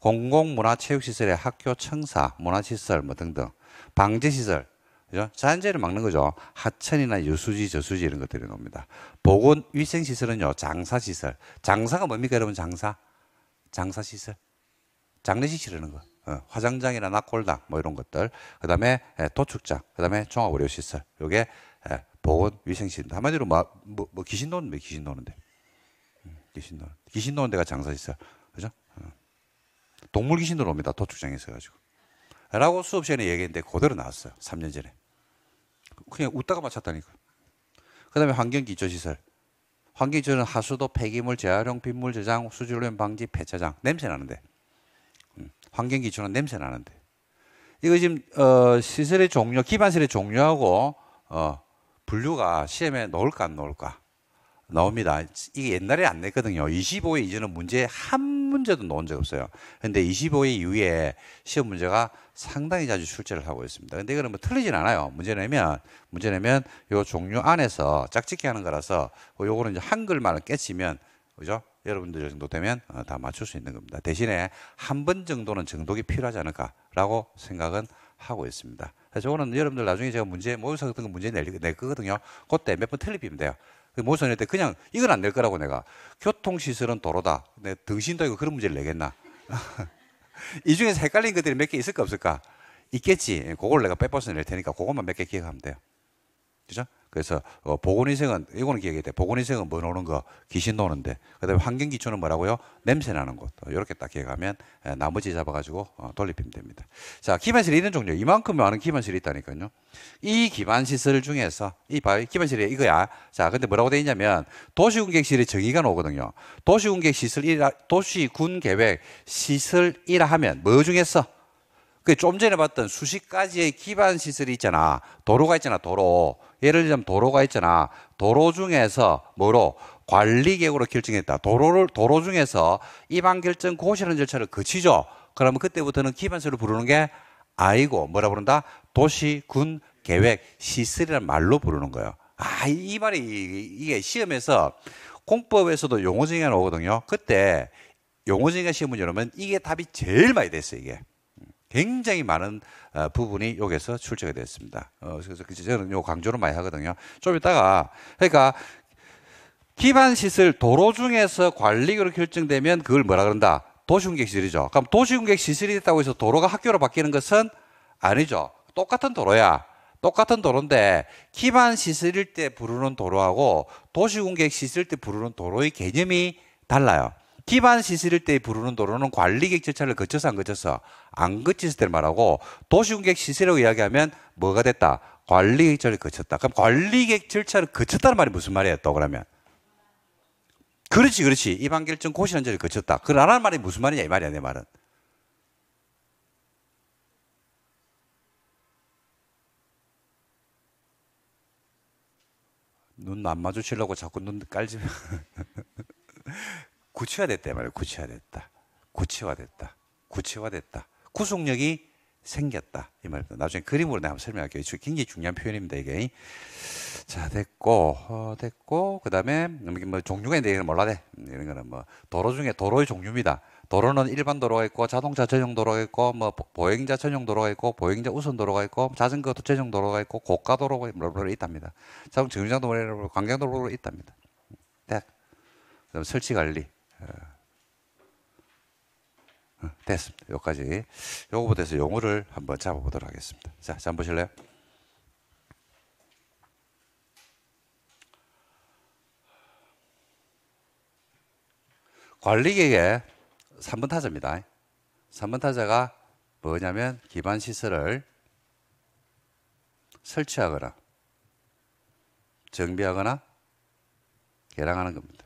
공공, 문화, 체육시설에 학교, 청사, 문화시설 뭐 등등 방제시설, 그죠? 자연재해를 막는 거죠. 하천이나 유수지, 저수지 이런 것들이 나옵니다. 보건 위생 시설은요. 장사 시설. 장사가 뭡니까, 여러분? 장사. 장사 시설. 장례식 치르는 거. 어, 화장장이나 낙골당 뭐 이런 것들. 그다음에 에, 도축장. 그다음에 종합 의료 시설. 요게 에, 보건 위생 시설. 한마디로 뭐, 뭐, 뭐 귀신 노는데 귀신 음, 노는데 귀신 노는 귀신 노는 데가 장사 시설. 그죠? 어. 동물 귀신도 옵니다. 도축장에 있어 가지고. 라고 수업 시간에 얘기했는데 그대로 나왔어요. 3년 전에. 그냥 웃다가 맞췄다니까. 그 다음에 환경기 초시설 환기조는 경 하수도, 폐기물, 재활용, 빗물 저장, 수질오염 방지, 폐차장. 냄새 나는데. 음, 환경기준은 냄새 나는데. 이거 지금, 어, 시설의 종류, 기반시설의 종류하고, 어, 분류가 시험에 넣을까 안 넣을까 나옵니다. 이게 옛날에 안 냈거든요. 25회 이전은 문제 한 문제도 넣은 적 없어요. 근데 2 5회 이후에 시험 문제가 상당히 자주 출제를 하고 있습니다. 근데 이거는 뭐 틀리진 않아요. 문제내면문제내면요 종류 안에서 짝짓기 하는 거라서 그 요거는 이제 한글만을 깨치면, 그죠? 여러분들 정도 되면 어, 다 맞출 수 있는 겁니다. 대신에 한 번 정도는 정독이 필요하지 않을까라고 생각은 하고 있습니다. 그래서 저거는 여러분들 나중에 제가 문제 모의사 같은 거 문제 낼, 낼 거거든요. 그때 몇 번 틀리면 돼요. 그 모선 할때 그냥 이건 안 될 거라고 내가 교통시설은 도로다. 내 등신도 이고 그런 문제를 내겠나? 이 중에서 헷갈린 것들이 몇 개 있을까 없을까? 있겠지. 그걸 내가 빼버서 낼 테니까 그것만 몇 개 기억하면 돼요. 그죠? 그래서 어, 보건위생은 이거는 기억이 돼. 보건위생은 뭐 노는 거 귀신 노는데 그다음에 환경기초는 뭐라고요? 냄새 나는 것. 이렇게 어, 딱 기억하면 에, 예, 나머지 잡아가지고 어, 돌리면 됩니다. 자 기반시설 이런 종류 이만큼 많은 기반시설이 있다니까요. 이 기반시설 중에서 이 바위 기반시설이 이거야. 자 근데 뭐라고 돼 있냐면 도시군객실의 정의가 나오거든요. 도시군객시설 이라 도시군계획 시설이라 하면 뭐 중에서 그좀 전에 봤던 수십 가지의 기반 시설이 있잖아. 도로가 있잖아, 도로. 예를 들면 도로가 있잖아. 도로 중에서 뭐로 관리 계획으로 결정했다. 도로를 도로 중에서 이반 결정 고시라는 절차를 거치죠. 그러면 그때부터는 기반시설을 부르는 게아이고 뭐라 부른다? 도시 군 계획 시설이라는 말로 부르는 거예요. 아, 이 말이 이게 시험에서 공법에서도 용어 정의가 나오거든요. 그때 용어 정의가 시험 문제 나오면 이게 답이 제일 많이 됐어요, 이게. 굉장히 많은 어, 부분이 여기서 출제가 되었습니다. 어, 그래서 저는 그 요 강조를 많이 하거든요. 좀 이따가 그러니까 기반 시설 도로 중에서 관리로 결정되면 그걸 뭐라 그런다? 도시공객 시설이죠. 그럼 도시공객 시설이 됐다고 해서 도로가 학교로 바뀌는 것은 아니죠. 똑같은 도로야. 똑같은 도로인데 기반 시설일 때 부르는 도로하고 도시공객 시설때 부르는 도로의 개념이 달라요. 기반 시설 때 부르는 도로는 관리객 절차를 거쳐서 안 거쳐서 안 거쳤을 때를 말하고 도시공객 시설이라고 이야기하면 뭐가 됐다? 관리객 절차를 거쳤다. 그럼 관리객 절차를 거쳤다는 말이 무슨 말이야 또 그러면? 그렇지 그렇지 이반결정 고시는 절을 거쳤다. 그라는 말이 무슨 말이냐 이 말이야 내 말은. 눈 안 마주치려고 자꾸 눈 깔지. 구체화됐대 말이에요. 구체화됐다. 구체화됐다. 구체화됐다. 구속력이 생겼다. 이 말입니다. 나중에 그림으로 내가 한번 설명할게요. 굉장히 중요한 표현입니다, 이게. 자, 됐고, 어, 됐고, 그 다음에, 뭐, 종류가 있는데 이건 몰라 돼. 음, 이런 거는 뭐, 도로 중에 도로의 종류입니다. 도로는 일반 도로가 있고, 자동차 전용 도로가 있고, 뭐, 보행자 전용 도로가 있고, 보행자 우선 도로가 있고, 자전거 전용 그 도로가 있고, 고가 도로가 뭐 있답니다. 자동 정류장 도로, 관광 도로로 있답니다. 딱. 음, 그 다음 설치 관리. 예. 어, 됐습니다. 여기까지 요거부터 해서 용어를 한번 잡아보도록 하겠습니다. 자, 잠 보실래요? 관리계의 3번 타자입니다. 3번 타자가 뭐냐면 기반 시설을 설치하거나 정비하거나 개량하는 겁니다.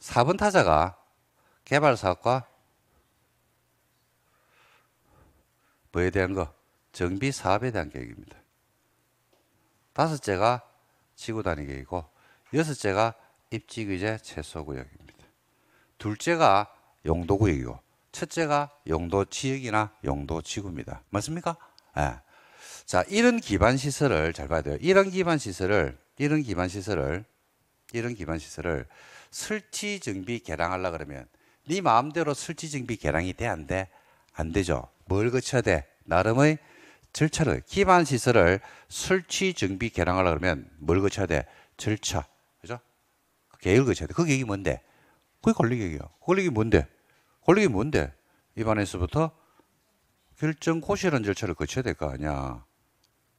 4번 타자가 개발사업과 뭐에 대한 거? 정비 사업에 대한 계획입니다. 다섯째가 지구 단위 계획이고 여섯째가 입지 규제 최소 구역입니다. 둘째가 용도 구역이고 첫째가 용도 지역이나 용도 지구입니다. 맞습니까? 예. 자, 이런 기반 시설을 잘 봐야 돼요. 이런 기반 시설을 이런 기반 시설을 이런 기반 시설을 설치 정비 개량하려 그러면 네 마음대로 설치 정비 개량이 돼 안 돼? 안 되죠. 뭘 거쳐야 돼? 나름의 절차를 기반 시설을 설치 정비 개량하려 그러면 뭘 거쳐야 돼? 절차. 그죠? 그 계획을 거쳐야 돼. 그 계획이 뭔데? 그게 권리계획이야. 권리계획이 뭔데? 권리계획이 뭔데? 입안에서부터 결정 고시라는 절차를 거쳐야 될 거 아니야.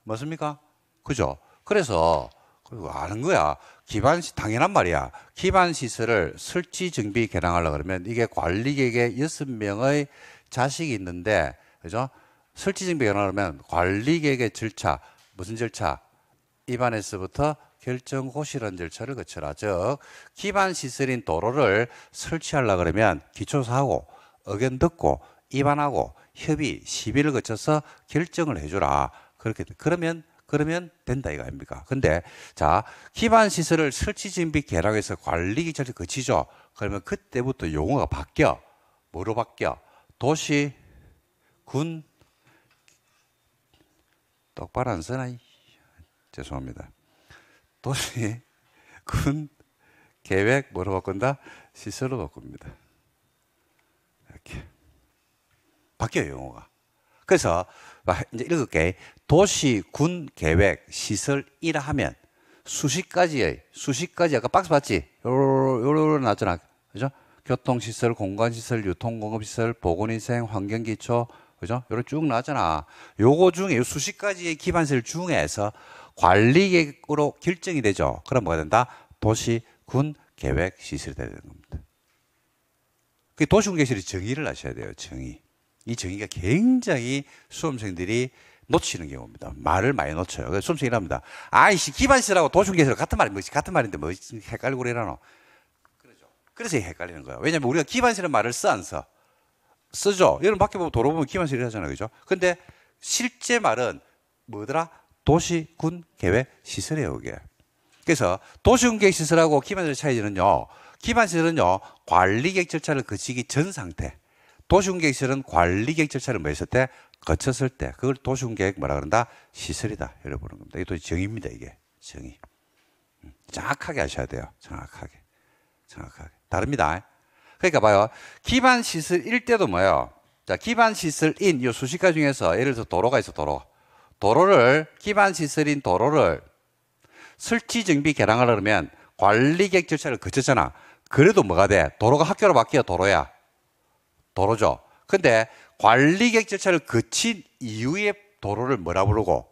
맞습니까? 그죠? 그래서 그리고 아는 뭐 거야. 기반 시 당연한 말이야. 기반 시설을 설치 정비 개량하려 그러면 이게 관리객의 여섯 명의 자식이 있는데 그죠? 설치 정비 개량하면 관리객의 절차 무슨 절차? 입안에서부터 결정 호실은 절차를 거쳐라. 즉 기반 시설인 도로를 설치하려 그러면 기초 사고 의견 듣고 입안하고 협의 시비를 거쳐서 결정을 해주라. 그렇게 그러면 그러면 된다 이거 아닙니까? 근데 자 기반 시설을 설치 준비 개량에서 관리 기찰 거치죠. 그러면 그때부터 용어가 바뀌어 뭐로 바뀌어? 도시, 군 똑바로 안 쓰나? 죄송합니다. 도시, 군, 계획 뭐로 바꾼다? 시설로 바꿉니다. 이렇게 바뀌어 용어가. 그래서 이제 읽을게. 도시, 군, 계획, 시설, 이라 하면 수십 가지의, 수십 가지, 아까 박스 봤지? 요로, 요로 나왔잖아. 그죠? 교통시설, 공간시설, 유통공업시설, 보건인생 환경기초, 그죠? 요런 쭉 나왔잖아. 요거 중에 수십 가지의 기반시설 중에서 관리계획으로 결정이 되죠. 그럼 뭐가 된다? 도시, 군, 계획, 시설이 되는 겁니다. 그 도시, 군, 계획시설이 정의를 하셔야 돼요. 정의. 이 정의가 굉장히 수험생들이 놓치는 경우입니다. 말을 많이 놓쳐요. 그래서 숨쉬기 합니다. 아이씨, 기반씨라고 도중계시라고 같은 말이 뭐지? 같은 말인데 뭐 헷갈리고 그러노? 그러죠. 그래서 헷갈리는 거예요. 왜냐면 우리가 기반시라는 말을 써, 안 써? 쓰죠. 여러분 밖에 보면 도로 보면 기반시를 하잖아요. 그죠? 근데 실제 말은 뭐더라? 도시, 군, 계획, 시설이에요, 그게. 그래서 도시군 계획 시설하고 기반시설 차이는요, 기반시설은요, 관리 계획 절차를 거치기 전 상태. 도시군 계 시설은 관리 계획 절차를 뭐 맺을 때 거쳤을 때 그걸 도시군 계획 뭐라 그런다? 시설이다. 이래 보는 겁니다. 이게 정의입니다. 이게 정의. 음, 정확하게 하셔야 돼요. 정확하게. 정확하게. 다릅니다. 그러니까 봐요. 기반 시설일 때도 뭐예요? 자, 기반 시설인 이 수십 가 중에서 예를 들어 도로가 있어 도로. 도로를 기반 시설인 도로를 설치 정비 개량을 하려면 관리 계획 절차를 거쳤잖아. 그래도 뭐가 돼? 도로가 학교로 바뀌어 도로야. 도로죠. 근데 관리객 절차를 거친 이후에 도로를 뭐라 부르고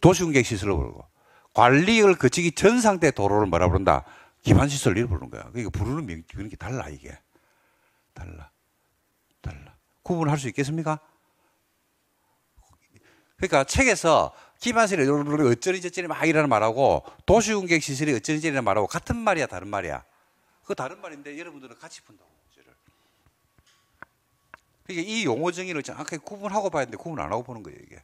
도시공객 시설로 부르고 관리를 거치기 전 상태 의 도로를 뭐라 부른다 기반 시설로 부르는 거야. 그러니까 부르는 명 그런 달라 이게 달라 달라 구분할 수 있겠습니까? 그러니까 책에서 기반시설이 어쩌리저쩌리 막 이라는 말하고 도시공객 시설이 어쩌리저쩌리 말하고 같은 말이야 다른 말이야. 그 다른 말인데 여러분들은 같이 푼다. 그러니까 이 용어 정의를 정확하게 구분하고 봐야 되는데 구분 안 하고 보는 거예요 이게.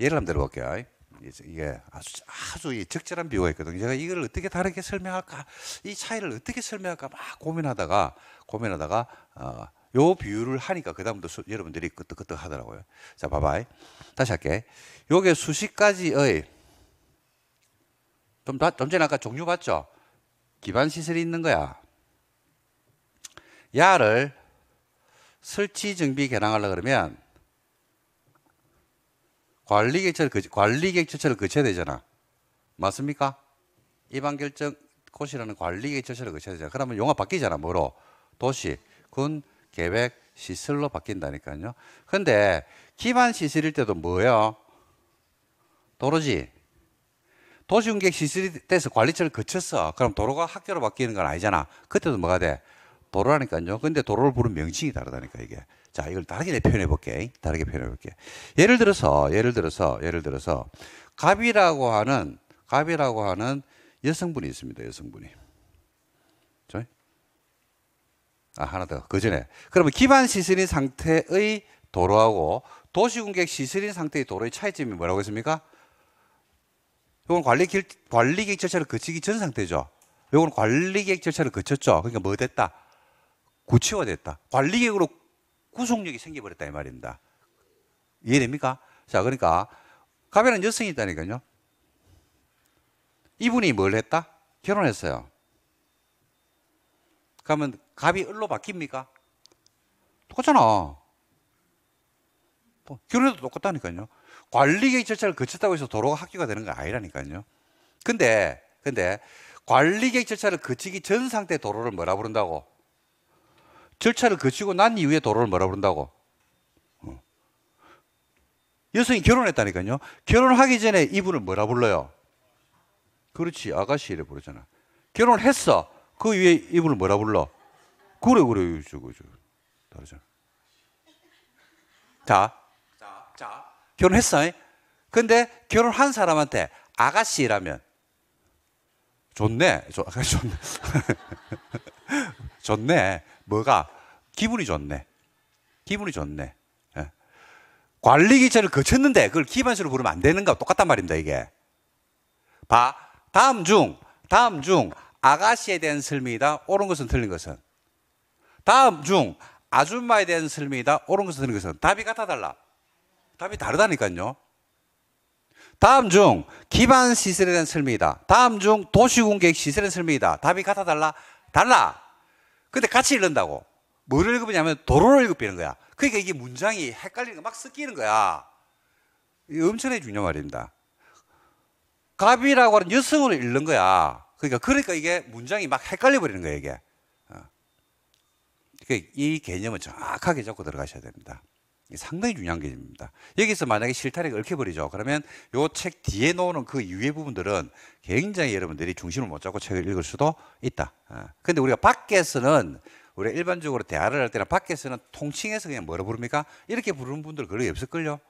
예를 한번 들어볼게요. 이게 아주 아주 적절한 비유가 있거든요. 제가 이걸 어떻게 다르게 설명할까, 이 차이를 어떻게 설명할까 막 고민하다가 고민하다가 어, 요 비유를 하니까 그 다음부터 여러분들이 끄떡끄떡 하더라고요. 자, 봐봐. 요 다시 할게. 요게 수식까지의 좀, 다, 좀 전에 아까 종류 봤죠? 기반 시설이 있는 거야. 야를 설치 정비 개량하려 그러면 관리 계획를 관리 계획 절차를 거쳐야 되잖아. 맞습니까? 이안 결정 코시라는 관리 계획 절차를 거쳐야 되잖아. 그러면 용어 바뀌잖아. 뭐로? 도시, 군, 계획, 시설로 바뀐다니까요. 근데 기반 시설일 때도 뭐예요? 도로지. 도시공객 시설이 돼서 관리처를 거쳤어. 그럼 도로가 학교로 바뀌는 건 아니잖아. 그때도 뭐가 돼? 도로라니까요. 근데 도로를 부른 명칭이 다르다니까 이게. 자, 이걸 다르게 표현해 볼게. 다르게 표현해 볼게. 예를 들어서 예를 들어서 예를 들어서 갑이라고 하는 갑이라고 하는 여성분이 있습니다. 여성분이. 저희? 아, 하나 더. 그 전에. 그러면 기반 시설인 상태의 도로하고 도시공객 시설인 상태의 도로의 차이점이 뭐라고 했습니까? 이건 관리 길, 관리객 절차를 거치기 전 상태죠. 이건 관리객 절차를 거쳤죠. 그러니까 뭐 됐다? 구체화됐다. 관리계획으로 구속력이 생겨버렸다 이 말입니다. 이해됩니까? 자, 그러니까 가벼운 여성이 있다니까요. 이분이 뭘 했다? 결혼했어요. 그러면 갑이 을로 바뀝니까? 똑같잖아. 뭐 결혼해도 똑같다니까요. 관리계획 절차를 거쳤다고 해서 도로가 학교가 되는 건 아니라니까요. 근데, 근데 관리계획 절차를 거치기 전 상태 도로를 뭐라 부른다고? 절차를 거치고 난 이후에 도로를 뭐라 부른다고 어. 여성이 결혼했다니까요. 결혼하기 전에 이분을 뭐라 불러요? 그렇지, 아가씨 이래 부르잖아. 결혼을 했어. 그 위에 이분을 뭐라 불러? 그래, 그래, 저거, 저 다르잖아. 자, 자, 자. 결혼했어. 근데 결혼한 사람한테 아가씨라면 좋네. 좋, 좋네. 좋네. 뭐가 기분이 좋네. 기분이 좋네. 예. 관리 기체를 거쳤는데 그걸 기반수로 부르면 안 되는 거 똑같단 말입니다, 이게. 봐. 다음 중, 다음 중 아가씨에 대한 설명이다. 옳은 것은 틀린 것은. 다음 중 아줌마에 대한 설명이다. 옳은 것은 틀린 것은. 답이 같아 달라. 답이 다르다니까요. 다음 중 기반 시설에 대한 설명이다. 다음 중 도시공객 시설에 대한 설명이다. 답이 같아 달라. 달라. 근데 같이 읽는다고. 뭐를 읽으냐면 도로를 읽으는 거야. 그러니까 이게 문장이 헷갈리는 거, 막 섞이는 거야. 엄청나게 중요한 말입니다. 갑이라고 하는 여성으로 읽는 거야. 그러니까, 그러니까 이게 문장이 막 헷갈려 버리는 거야, 이게. 어. 그러니까 이개념을 정확하게 잡고 들어가셔야 됩니다. 상당히 중요한 개념입니다 여기서 만약에 실타래가 얽혀버리죠. 그러면 요 책 뒤에 놓는 그이후 부분들은 굉장히 여러분들이 중심을 못 잡고 책을 읽을 수도 있다. 그데 아, 우리가 밖에서는 우리 일반적으로 대화를 할 때나 밖에서는 통칭해서 그냥 뭐라 부릅니까? 이렇게 부르는 분들 거의 없을걸요.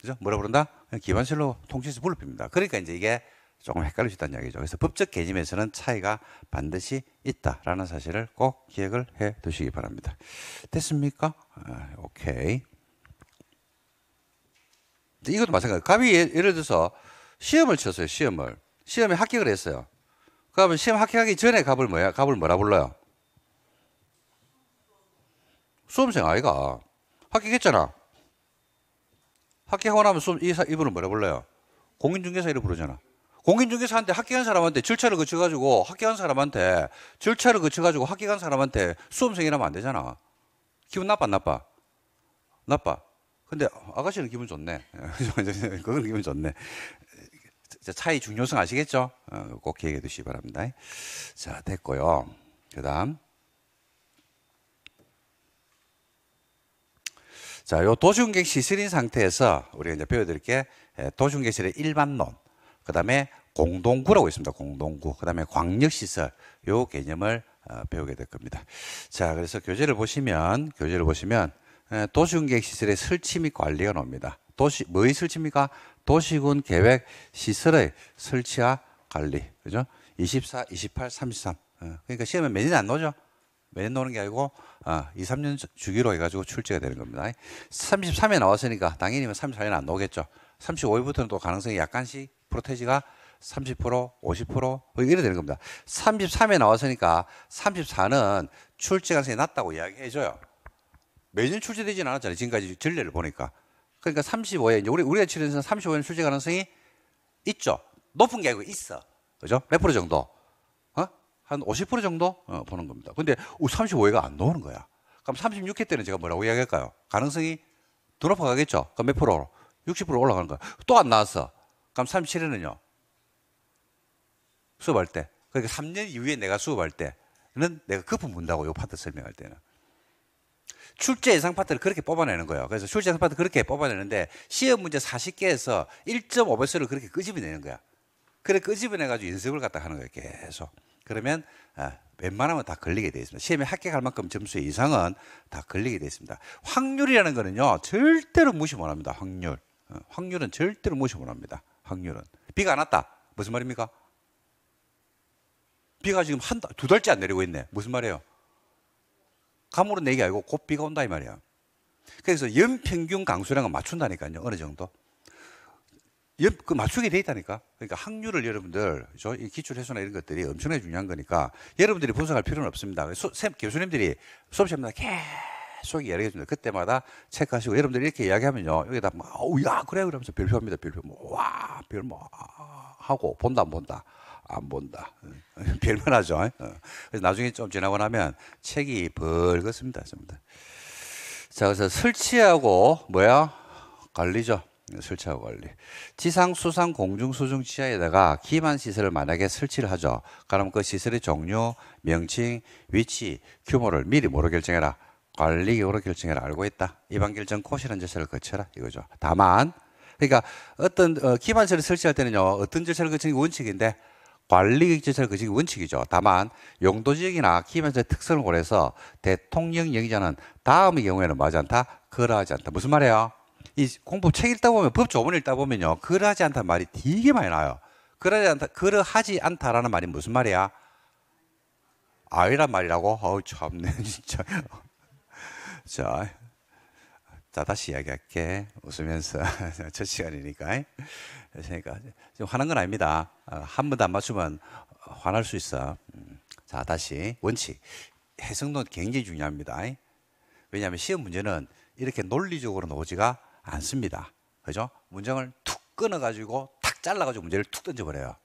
그죠? 뭐라 부른다? 기반실로 통칭해서 불러니다 그러니까 이제 이게 조금 헷갈리시다는 이야기죠. 그래서 법적 개념에서는 차이가 반드시 있다라는 사실을 꼭 기억을 해 두시기 바랍니다. 됐습니까? 아, 오케이. 이것도 마찬가지. 갑이 예, 예를 들어서 시험을 쳤어요. 시험을 시험에 합격을 했어요. 그러면 시험 합격하기 전에 갑을 뭐야? 갑을 뭐라 불러요? 수험생 아이가 합격했잖아. 합격하고 나면 수험 이 이분은 뭐라 불러요? 공인중개사 이래 부르잖아. 공인중개사한테 합격한 사람한테 절차를 거쳐가지고 합격한 사람한테 절차를 거쳐가지고 합격한 사람한테 수험생이라면 안 되잖아. 기분 나빠, 나빠? 나빠. 근데 아가씨는 기분 좋네. 그건 기분 좋네. 차이 중요성 아시겠죠? 어, 꼭 기억해 두시기 바랍니다. 자, 됐고요. 그 다음. 자, 요 도중객 시설인 상태에서 우리가 이제 배워드릴 게 예, 도중객실의 일반론. 그다음에 공동구라고 있습니다. 공동구. 그다음에 광역시설 요 개념을 어, 배우게 될 겁니다. 자, 그래서 교재를 보시면 교재를 보시면 도시군계획 시설의 설치 및 관리가 나옵니다. 도시 뭐의 설치입니까? 도시군 계획 시설의 설치와 관리. 그죠? 24, 28, 33. 그러니까 시험에 매년 안 나오죠? 매년 나오는 게 아니고 2, 어, 3년 주기로 해가지고 출제가 되는 겁니다. 33에 나왔으니까 당연히 34년 안 나오겠죠. 35일부터는 또 가능성이 약간씩 프로테지가 30%, 50% 뭐 이래 되는 겁니다. 33에 나왔으니까 34는 출제 가능성이 낮다고 이야기해줘요. 매년 출제되지는 않았잖아요. 지금까지 전례를 보니까. 그러니까 35에 이제 우리 우리가 치르는 35에는 출제 가능성이 있죠. 높은 게 아니고 있어. 그죠? 몇 프로 정도? 어? 한50% 정도 어, 보는 겁니다. 근데 35회가 안 나오는 거야. 그럼 36회 때는 제가 뭐라고 이야기할까요? 가능성이 더 높아가겠죠. 그럼 몇 프로? 로60% 올라가는 거야. 또 안 나왔어. 그럼 37회는요? 수업할 때. 그러니까 3년 이후에 내가 수업할 때는 내가 그분 부 본다고 요 파트 설명할 때는. 출제 예상 파트를 그렇게 뽑아내는 거예요. 그래서 출제 예상 파트 그렇게 뽑아내는데 시험 문제 40개에서 1.5배수를 그렇게 끄집어내는 거야. 그래 끄집어내가지고 연습을 갖다 하는 거예요. 계속. 그러면 아, 웬만하면 다 걸리게 되어 있습니다. 시험에 합격할 만큼 점수 이상은 다 걸리게 되어 있습니다. 확률이라는 거는요 절대로 무시 못합니다. 확률. 어, 확률은 절대로 무시 못합니다. 확률은. 비가 안 왔다. 무슨 말입니까? 비가 지금 한, 두 달째 안 내리고 있네. 무슨 말이에요? 감으로 내기 아니고 곧 비가 온다 이 말이야. 그래서 연평균 강수량을 맞춘다니까요. 어느 정도. 연 그 맞추게 돼 있다니까. 그러니까 확률을 여러분들, 저 기출해소나 이런 것들이 엄청나게 중요한 거니까 여러분들이 분석할 필요는 없습니다. 수, 교수님들이 수업 시간마다 계속 계속 이야기해 줍니다. 그때마다 체크하시고 여러분들이 이렇게 이야기하면요. 여기다 막, 오야, 어, 그래. 그러면서 별표합니다. 별표. 뭐, 와, 별 뭐, 하고, 본다, 안 본다. 안 본다. 별만 하죠. 그래서 나중에 좀 지나고 나면 책이 벌겋습니다. 자, 그래서 설치하고, 뭐야? 관리죠. 설치하고 관리. 지상, 수상, 공중, 수중 지하에다가 기반 시설을 만약에 설치를 하죠. 그러면그 시설의 종류, 명칭, 위치, 규모를 미리 모로 결정해라. 관리기구로 결정을 알고 있다. 이방결정 코실한 절차를 거쳐라 이거죠. 다만 그러니까 어떤 어, 기반서를 설치할 때는요 어떤 절차를 거치는 게 원칙인데 관리기획 절차를 거치는 게 원칙이죠. 다만 용도 지역이나 기반서의 특성을 고려해서 대통령 영의자는 다음의 경우에는 맞지 않다. 그러하지 않다. 무슨 말이에요? 이 공법책 읽다 보면 법 조문 읽다 보면요 그러하지 않다는 말이 되게 많이 나요. 와 그러하지 않다 그러하지 않다라는 말이 무슨 말이야? 아이란 말이라고? 어우 참네 진짜. 자, 자 다시 이야기할게 웃으면서 첫 시간이니까 그러니까 지금 화난 건 아닙니다 아, 한 번도 안 맞추면 화날 수 있어 음, 자 다시 원칙 해석론 굉장히 중요합니다 왜냐하면 시험 문제는 이렇게 논리적으로 나오지가 않습니다 그죠 문장을 툭 끊어가지고 탁 잘라가지고 문제를 툭 던져버려요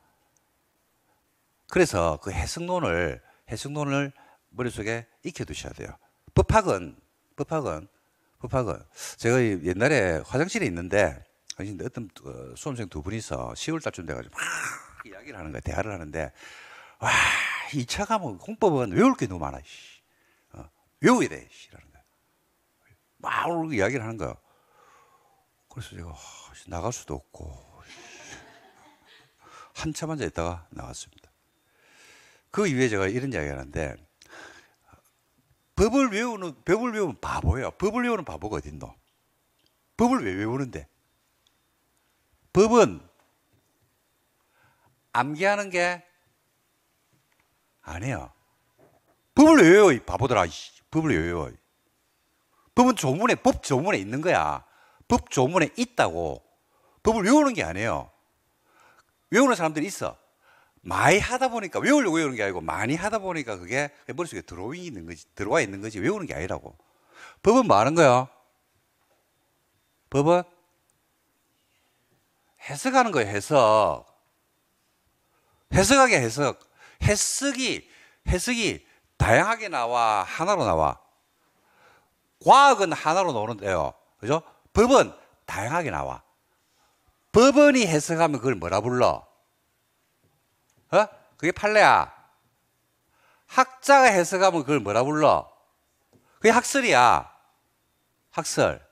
그래서 그 해석론을 해석론을 머릿속에 익혀두셔야 돼요 법학은 법학은법학은 제가 옛날에 화장실에 있는데 어떤 어, 수험생 두 분이서 10월 달쯤 돼가지고 막 이야기를 하는 거야, 대화를 하는데 와, 이차가목 뭐 공법은 외울 게 너무 많아. 씨. 어, 외워야 돼. 씨라는 거야. 막 이야기를 하는 거야. 그래서 제가 나갈 수도 없고 한참 앉아 있다가 나왔습니다. 그 이후에 제가 이런 이야기 를 하는데 법을 외우는 법을 외우면 바보예요. 법을 외우는 바보가 어딨노? 법을 왜 외우는데? 법은 암기하는 게 아니에요. 법을 왜 외워 이 바보들아. 법을 왜 외워? 법은 조문에 법 조문에 있는 거야. 법 조문에 있다고. 법을 외우는 게 아니에요. 외우는 사람들이 있어. 많이 하다 보니까 외우려고 외우는 게 아니고 많이 하다 보니까 그게 머릿속에 들어와 있는 거지, 들어와 있는 거지 외우는 게 아니라고. 법은 뭐 하는 거야? 법은 해석하는 거예요, 해석. 해석하게 해석. 해석이, 해석이 다양하게 나와, 하나로 나와. 과학은 하나로 나오는데요. 그죠? 법은 다양하게 나와. 법원이 해석하면 그걸 뭐라 불러? 어? 그게 팔레야. 학자가 해석하면 그걸 뭐라 불러? 그게 학설이야. 학설.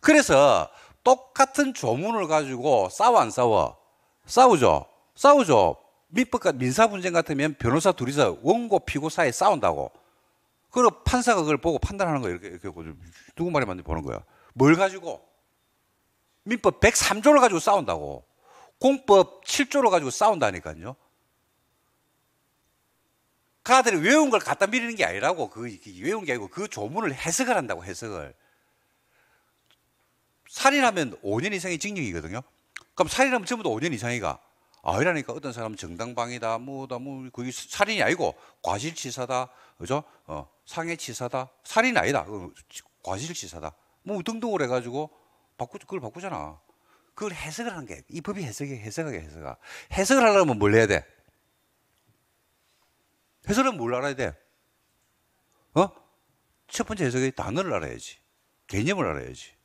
그래서 똑같은 조문을 가지고 싸워 안 싸워? 싸우죠. 싸우죠. 민법과 민사 분쟁 같으면 변호사 둘이서 원고 피고 사이 에 싸운다고. 그리고 판사가 그걸 보고 판단하는 거 이렇게 이렇게 누구 말에 맞는지 보는 거예요뭘 가지고? 민법 103조를 가지고 싸운다고. 공법 7조로 가지고 싸운다니까요. 가들이 그 외운 걸 갖다 밀리는 게 아니라고 그 외운 게 아니고 그 조문을 해석을 한다고 해석을 살인하면 5년 이상의 징역이거든요. 그럼 살인하면 전부 다 5년 이상이가 아니라니까 어떤 사람은 정당방위다 뭐다 뭐 그게 살인이 아니고 과실치사다 그죠? 어, 상해치사다 살인 아니다 그, 과실치사다 뭐 등등을 해가지고 바꾸 그걸 바꾸잖아. 그걸 해석을 하는 게, 이 법이 해석이, 해석하게, 해석하. 해석을 하려면 뭘 해야 돼? 해석은 뭘 알아야 돼? 어? 첫 번째 해석이 단어를 알아야지. 개념을 알아야지.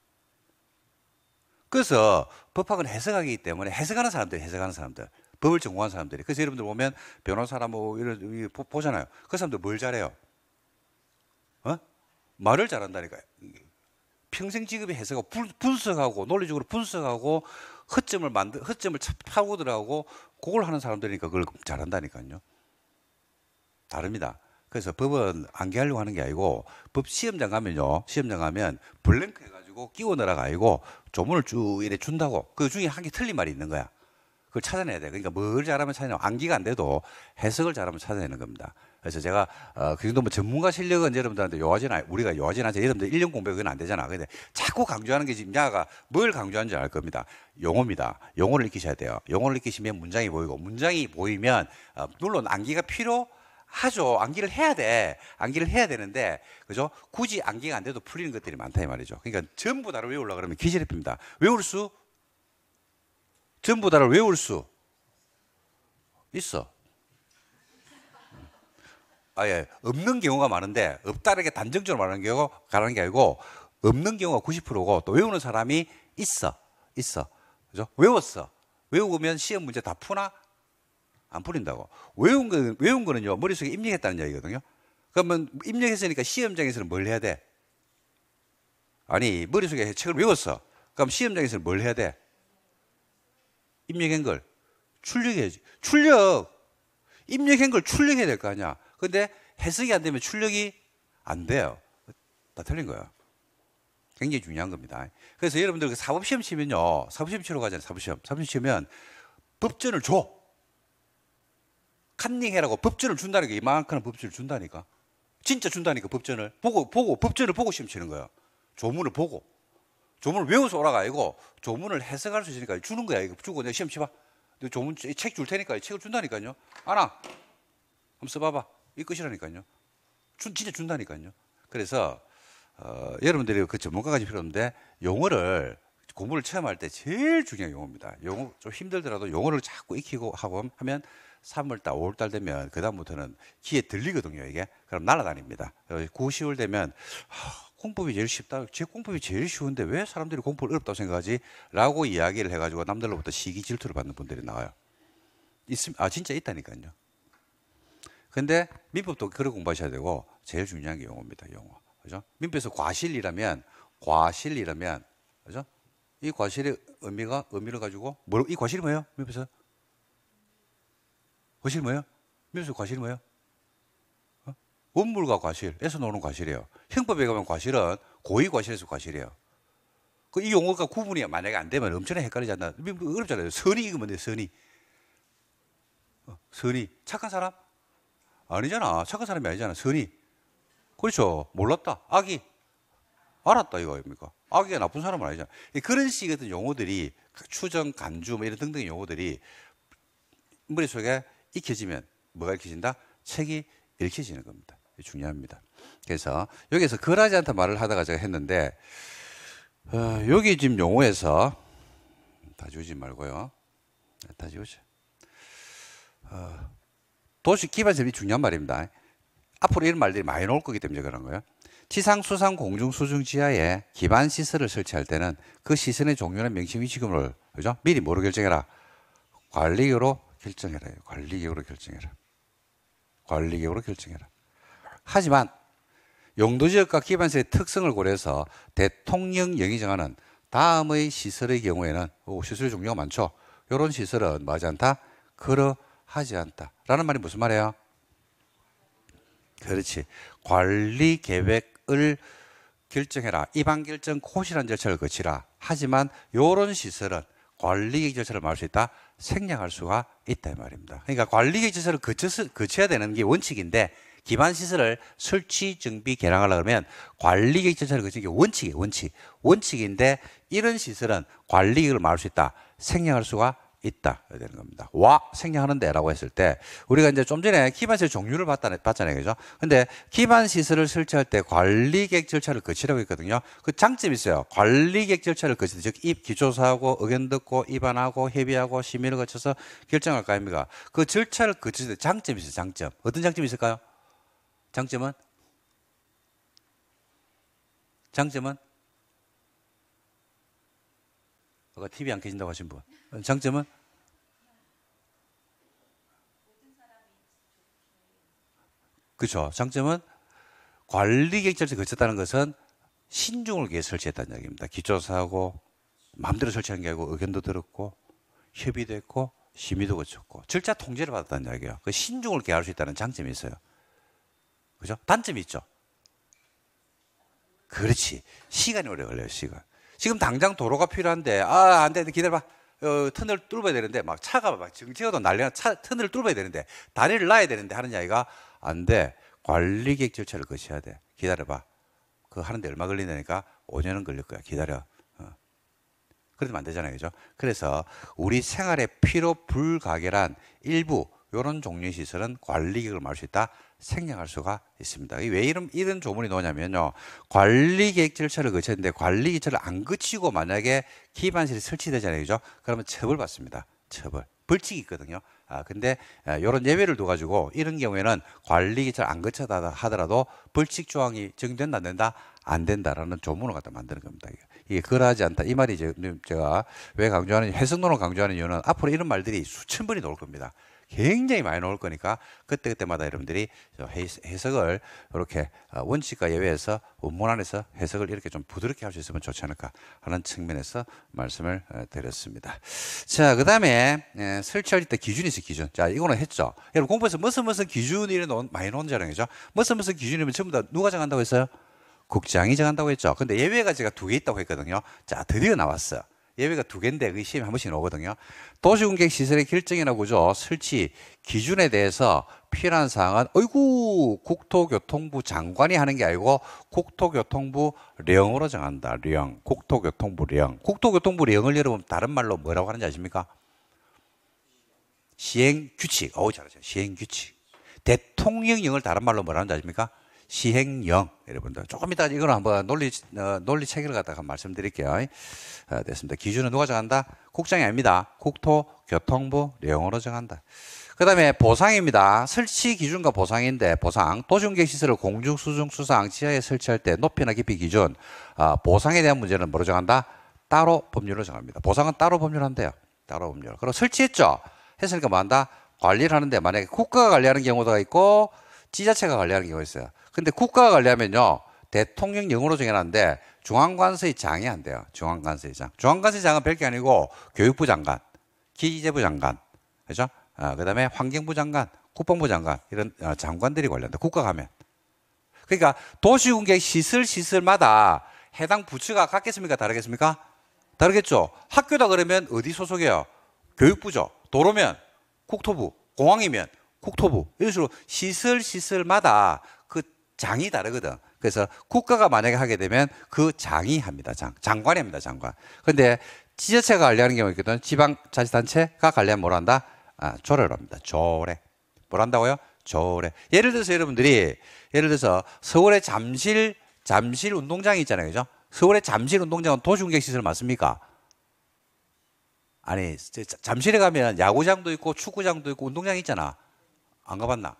그래서 법학은 해석하기 때문에 해석하는 사람들, 해석하는 사람들, 법을 전공한 사람들이. 그래서 여러분들 보면 변호사나 뭐 이런 보잖아요. 그 사람들 뭘 잘해요? 어? 말을 잘한다니까요. 평생 직업의 해석하고 분석하고 논리적으로 분석하고 허점을 만들 허점을 파고 들어가고 그걸 하는 사람들이니까 그걸 잘한다니까요. 다릅니다. 그래서 법은 안개하려고 하는 게 아니고 법 시험장 가면요. 시험장 가면 블랭크 해가지고 끼워 넣으라가 아니고 조문을 쭉 이래 준다고 그 중에 한 개 틀린 말이 있는 거야. 그걸 찾아내야 돼. 그러니까 뭘 잘하면 찾아내고 안기가안 돼도 해석을 잘하면 찾아내는 겁니다. 그래서 제가 어, 그 정도 뭐 전문가 실력은 여러분들한테 요하진 않, 아요 우리가 요하진 않죠. 여러분들 1년 공백은 부안 되잖아. 근데 자꾸 강조하는 게 지금 야가 뭘 강조하는 지알 겁니다. 용어입니다. 용어를 익히셔야 돼요. 용어를 익히시면 문장이 보이고 문장이 보이면 어, 물론 암기가 필요 하죠. 암기를 해야 돼. 암기를 해야 되는데, 그죠? 굳이 암기가 안 돼도 풀리는 것들이 많다, 이 말이죠. 그러니까 전부 다를 외우려고 그러면 기질이 핍니다. 외울 수? 전부 다를 외울 수? 있어. 아예 없는 경우가 많은데 없다라게 단정적으로 말하는 경우가 가는 게 아니고 없는 경우가 90%고 또 외우는 사람이 있어 있어 그죠 외웠어 외우면 시험 문제 다 푸나 안 풀린다고 외운 거 외운 거는요 머릿속에 입력했다는 얘기거든요 그러면 입력했으니까 시험장에서는 뭘 해야 돼 아니 머릿속에 책을 외웠어 그럼 시험장에서는 뭘 해야 돼 입력한 걸 출력해야지 출력 입력한 걸 출력해야 될 거 아니야 근데 해석이 안 되면 출력이 안 돼요. 다 틀린 거예요. 굉장히 중요한 겁니다. 그래서 여러분들 그 사법시험 치면요. 사법시험 치러 가잖아요. 사법시험. 사법시험 치면 법전을 줘. 칸닝해라고 법전을 준다니까. 이만큼 의 법전을 준다니까. 진짜 준다니까 법전을. 보고, 보고, 법전을 보고 시험 치는 거예요. 조문을 보고. 조문을 외워서 오라가 아니고 조문을 해석할 수 있으니까 주는 거야. 이거 주고 내가 시험 치봐. 조문 책 줄 테니까 책을 준다니까요. 아나, 한번 써봐봐. 이 끝이라니까요. 준, 진짜 준다니까요. 그래서 어, 여러분들이 그전문가가 필요 없는데 용어를 공부를 체험할 때 제일 중요한 용어입니다. 용어 좀 힘들더라도 용어를 자꾸 익히고 하고 하면 3월달, 5월달 되면 그다음부터는 귀에 들리거든요. 이게 그럼 날아다닙니다. 9, 어, 10월 되면 하, 공법이 제일 쉽다. 제 공법이 제일 쉬운데 왜 사람들이 공법을 어렵다고 생각하지? 라고 이야기를 해가지고 남들로부터 시기 질투를 받는 분들이 나와요. 있음, 아 진짜 있다니까요. 근데 민법도 그걸 공부하셔야 되고 제일 중요한 게 용어입니다. 용어. 그죠? 민법에서 과실이라면 과실이라면 그죠? 이 과실의 의미가 의미를 가지고 뭐이 과실이 뭐예요? 민법에서 과실 뭐예요? 민법에서 과실 뭐예요? 어? 원물과 과실에서 노는 과실이에요. 형법에 가면 과실은 고의 과실에서 과실이에요. 그이 용어가 구분이 만약에 안 되면 엄청나 헷갈리잖아. 어렵잖아요. 선의 이거 뭔데 선의? 어, 선의. 착한 사람? 아니잖아. 착한 사람이 아니잖아. 선이. 그렇죠. 몰랐다. 악이. 알았다 이거입니까? 악이가 나쁜 사람은 아니잖아. 그런 식의 어떤 용어들이 추정, 간주 뭐 이런 등등의 용어들이 머릿속에 익혀지면 뭐가 읽혀진다? 책이 읽혀지는 겁니다. 중요합니다. 그래서 여기서 그러지 않다 말을 하다가 제가 했는데 어, 여기 지금 용어에서 다 지우지 말고요. 다 지우죠. 어, 도시 기반 설이 중요한 말입니다. 앞으로 이런 말들이 많이 나올 거기 때문에 그런 거예요. 지상, 수상, 공중, 수중 지하에 기반 시설을 설치할 때는 그 시설의 종류나 명칭 위치금을 그죠? 미리 뭐로 결정해라. 관리계로 결정해라. 관리계로 결정해라. 관리계로 결정해라. 하지만 용도 지역과 기반 시설의 특성을 고려해서 대통령령이 정하는 다음의 시설의 경우에는 오, 시설 종류가 많죠. 이런 시설은 뭐지 않다. 그러 하지 않다. 라는 말이 무슨 말이에요? 그렇지. 관리 계획을 결정해라. 입안 결정 고시란 절차를 거치라. 하지만 이런 시설은 관리 절차를 말할 수 있다. 생략할 수가 있다 이 말입니다. 그러니까 관리 절차를 거쳐서, 거쳐야 되는 게 원칙인데 기반 시설을 설치 정비 개량하려 그러면 관리 절차를 거치는 게 원칙이에요. 원칙. 원칙인데 이런 시설은 관리계 말할 수 있다. 생략할 수가 있다 되는 겁니다. 와 생략하는 데라고 했을 때 우리가 이제 좀 전에 기반 시설 종류를 봤다, 봤잖아요, 그죠? 근데 기반 시설을 설치할 때 관리 계 절차를 거치라고 했거든요. 그 장점이 있어요. 관리 계 절차를 거치즉입 기조사하고 의견 듣고 입안하고 협의하고 심의를 거쳐서 결정할 거 아닙니까? 그 절차를 거칠 때 장점이 있어요. 장점 어떤 장점이 있을까요? 장점은 장점은 아까 TV 안 켜진다고 하신 분. 장점은 그렇죠. 장점은 관리 객체를 거쳤다는 것은 신중을 위해 설치했다는 이야기입니다. 기초사고 하 마음대로 설치한 게 아니고 의견도 들었고 협의도 했고 심의도 거쳤고 절차 통제를 받았다는 이야기예요. 그 신중을 기할 수 있다는 장점이 있어요. 그죠? 단점이 있죠. 그렇지. 시간이 오래 걸려요, 시간. 지금 당장 도로가 필요한데, 아, 안 돼, 기다려봐. 어, 터널을 뚫어야 되는데 막 차가 막 정체가도 난리나 차 턴을 뚫어야 되는데 다리를 놔야 되는데 하는 이야기가 안 돼. 관리 계획 절차를 거쳐야 돼. 기다려봐. 그 하는데 얼마 걸린다니까 5년은 걸릴 거야. 기다려. 어. 그러면 안 되잖아요. 그죠? 그래서 우리 생활의 피로 불가결한 일부 요런 종류의 시설은 관리 계획을 말할 수 있다. 생략할 수가 있습니다. 왜 이런, 이런 조문이 나오냐면요. 관리 계획 절차를 거쳤는데 관리 절차를 안 거치고 만약에 기반실이 설치되잖아요. 그죠? 그러면 처벌받습니다. 처벌. 벌칙이 있거든요. 아, 근데 이런 아, 예외를 둬가지고 이런 경우에는 관리 계차를안 거쳐다 하더라도 벌칙 조항이 적용된다 안 된다 안 된다라는 조문을 갖다 만드는 겁니다. 이게 그러하지 않다 이 말이 제가 왜 강조하는 해석론을 강조하는 이유는 앞으로 이런 말들이 수천 번이 나올 겁니다. 굉장히 많이 나올 거니까 그때그때마다 여러분들이 해석을 이렇게 어, 원칙과 예외에서 원문 안에서 해석을 이렇게 좀 부드럽게 할 수 있으면 좋지 않을까 하는 측면에서 말씀을 어, 드렸습니다. 자, 그 다음에 예, 설치할 때 기준이 있어요, 기준. 자, 이거는 했죠. 여러분 공부해서 무슨 무슨 기준이 많이 나온 자랑이죠. 무슨 무슨 기준이면 전부 다 누가 정한다고 했어요? 국장이 정한다고 했죠. 근데 예외가 제가 두 개 있다고 했거든요. 자, 드디어 나왔어요. 예외가 두 개인데 그 시험에 한 번씩 나오거든요. 도시공객 시설의 결정이나 구조, 설치 기준에 대해서 필요한 사항은 어이구 국토교통부 장관이 하는 게 아니고 국토교통부 령으로 정한다. 령. 국토교통부 령. 국토교통부 령을 여러분 다른 말로 뭐라고 하는지 아십니까? 시행 규칙. 어우 잘하요 시행 규칙. 대통령령을 다른 말로 뭐라는지 아십니까? 시행령 여러분들 조금 이따 이걸 한번 논리 어, 논리 체계를 갖다가 말씀드릴게요. 어, 됐습니다. 기준은 누가 정한다? 국장이 아닙니다. 국토교통부 내용으로 정한다. 그다음에 보상입니다. 설치 기준과 보상인데 보상 도중공 시설을 공중 수중 수상 지하에 설치할 때 높이나 깊이 기준 어, 보상에 대한 문제는 뭐로 정한다? 따로 법률로 정합니다. 보상은 따로 법률 한대요. 따로 법률. 그럼 설치했죠. 했으니까 뭐한다? 관리를 하는데 만약에 국가가 관리하는 경우가 있고 지자체가 관리하는 경우가 있어요. 근데 국가가 관리하면요. 대통령령으로 정해놨는데 중앙관서의장이안 돼요. 중앙관서의장중앙관서의장은 별게 아니고 교육부 장관, 기재부 장관, 그죠? 어, 그 다음에 환경부 장관, 국방부 장관, 이런 어, 장관들이 관련돼. 국가 가면. 그러니까 도시공개 시설시설마다 해당 부처가 같겠습니까? 다르겠습니까? 다르겠죠? 학교다 그러면 어디 소속이에요? 교육부죠. 도로면 국토부, 공항이면 국토부. 이런 식으로 시설시설마다 장이 다르거든. 그래서 국가가 만약에 하게 되면 그 장이 합니다. 장. 장관이 합니다. 장관. 근데 지자체가 관리하는 경우가 있거든. 지방자치단체가 관리하면 뭘 한다? 아, 조례를 합니다. 조례. 뭘 한다고요? 조례. 예를 들어서 여러분들이, 예를 들어서 서울의 잠실, 잠실 운동장이 있잖아요. 그죠? 서울의 잠실 운동장은 도중객시설 맞습니까? 아니, 잠실에 가면 야구장도 있고 축구장도 있고 운동장이 있잖아. 안 가봤나?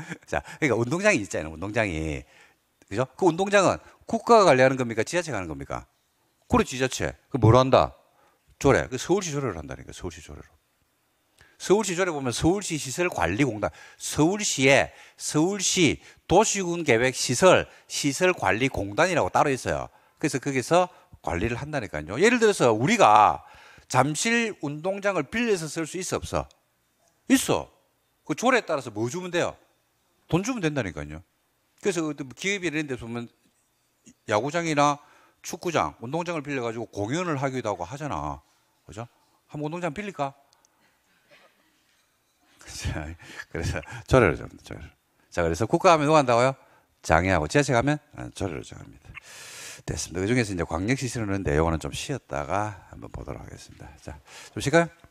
자, 그러니까 운동장이 있잖아요. 운동장이. 그죠? 그 운동장은 국가가 관리하는 겁니까? 지자체가 하는 겁니까? 그래, 지자체. 그 뭘 한다? 조례. 그 서울시 조례를 한다니까, 서울시 조례로. 서울시 조례 보면 서울시 시설 관리 공단, 서울시에 서울시 도시군 계획 시설 시설 관리 공단이라고 따로 있어요. 그래서 거기서 관리를 한다니까요. 예를 들어서 우리가 잠실 운동장을 빌려서 쓸 수 있어 없어? 있어. 그 조례에 따라서 뭐 주면 돼요? 돈 주면 된다니까요. 그래서 그 뭐 기업이 이런 데 보면 야구장이나 축구장, 운동장을 빌려가지고 공연을 하기도 하고 하잖아. 그죠? 한번 운동장 빌릴까? 그래서 저를 좀, 저를. 자, 그래서 국가하면 누가 한다고요? 장애하고 재색하면 저를 아, 정합니다. 됐습니다. 그 중에서 이제 광역시설은 내용은 좀 쉬었다가 한번 보도록 하겠습니다. 자, 좀 쉴까요?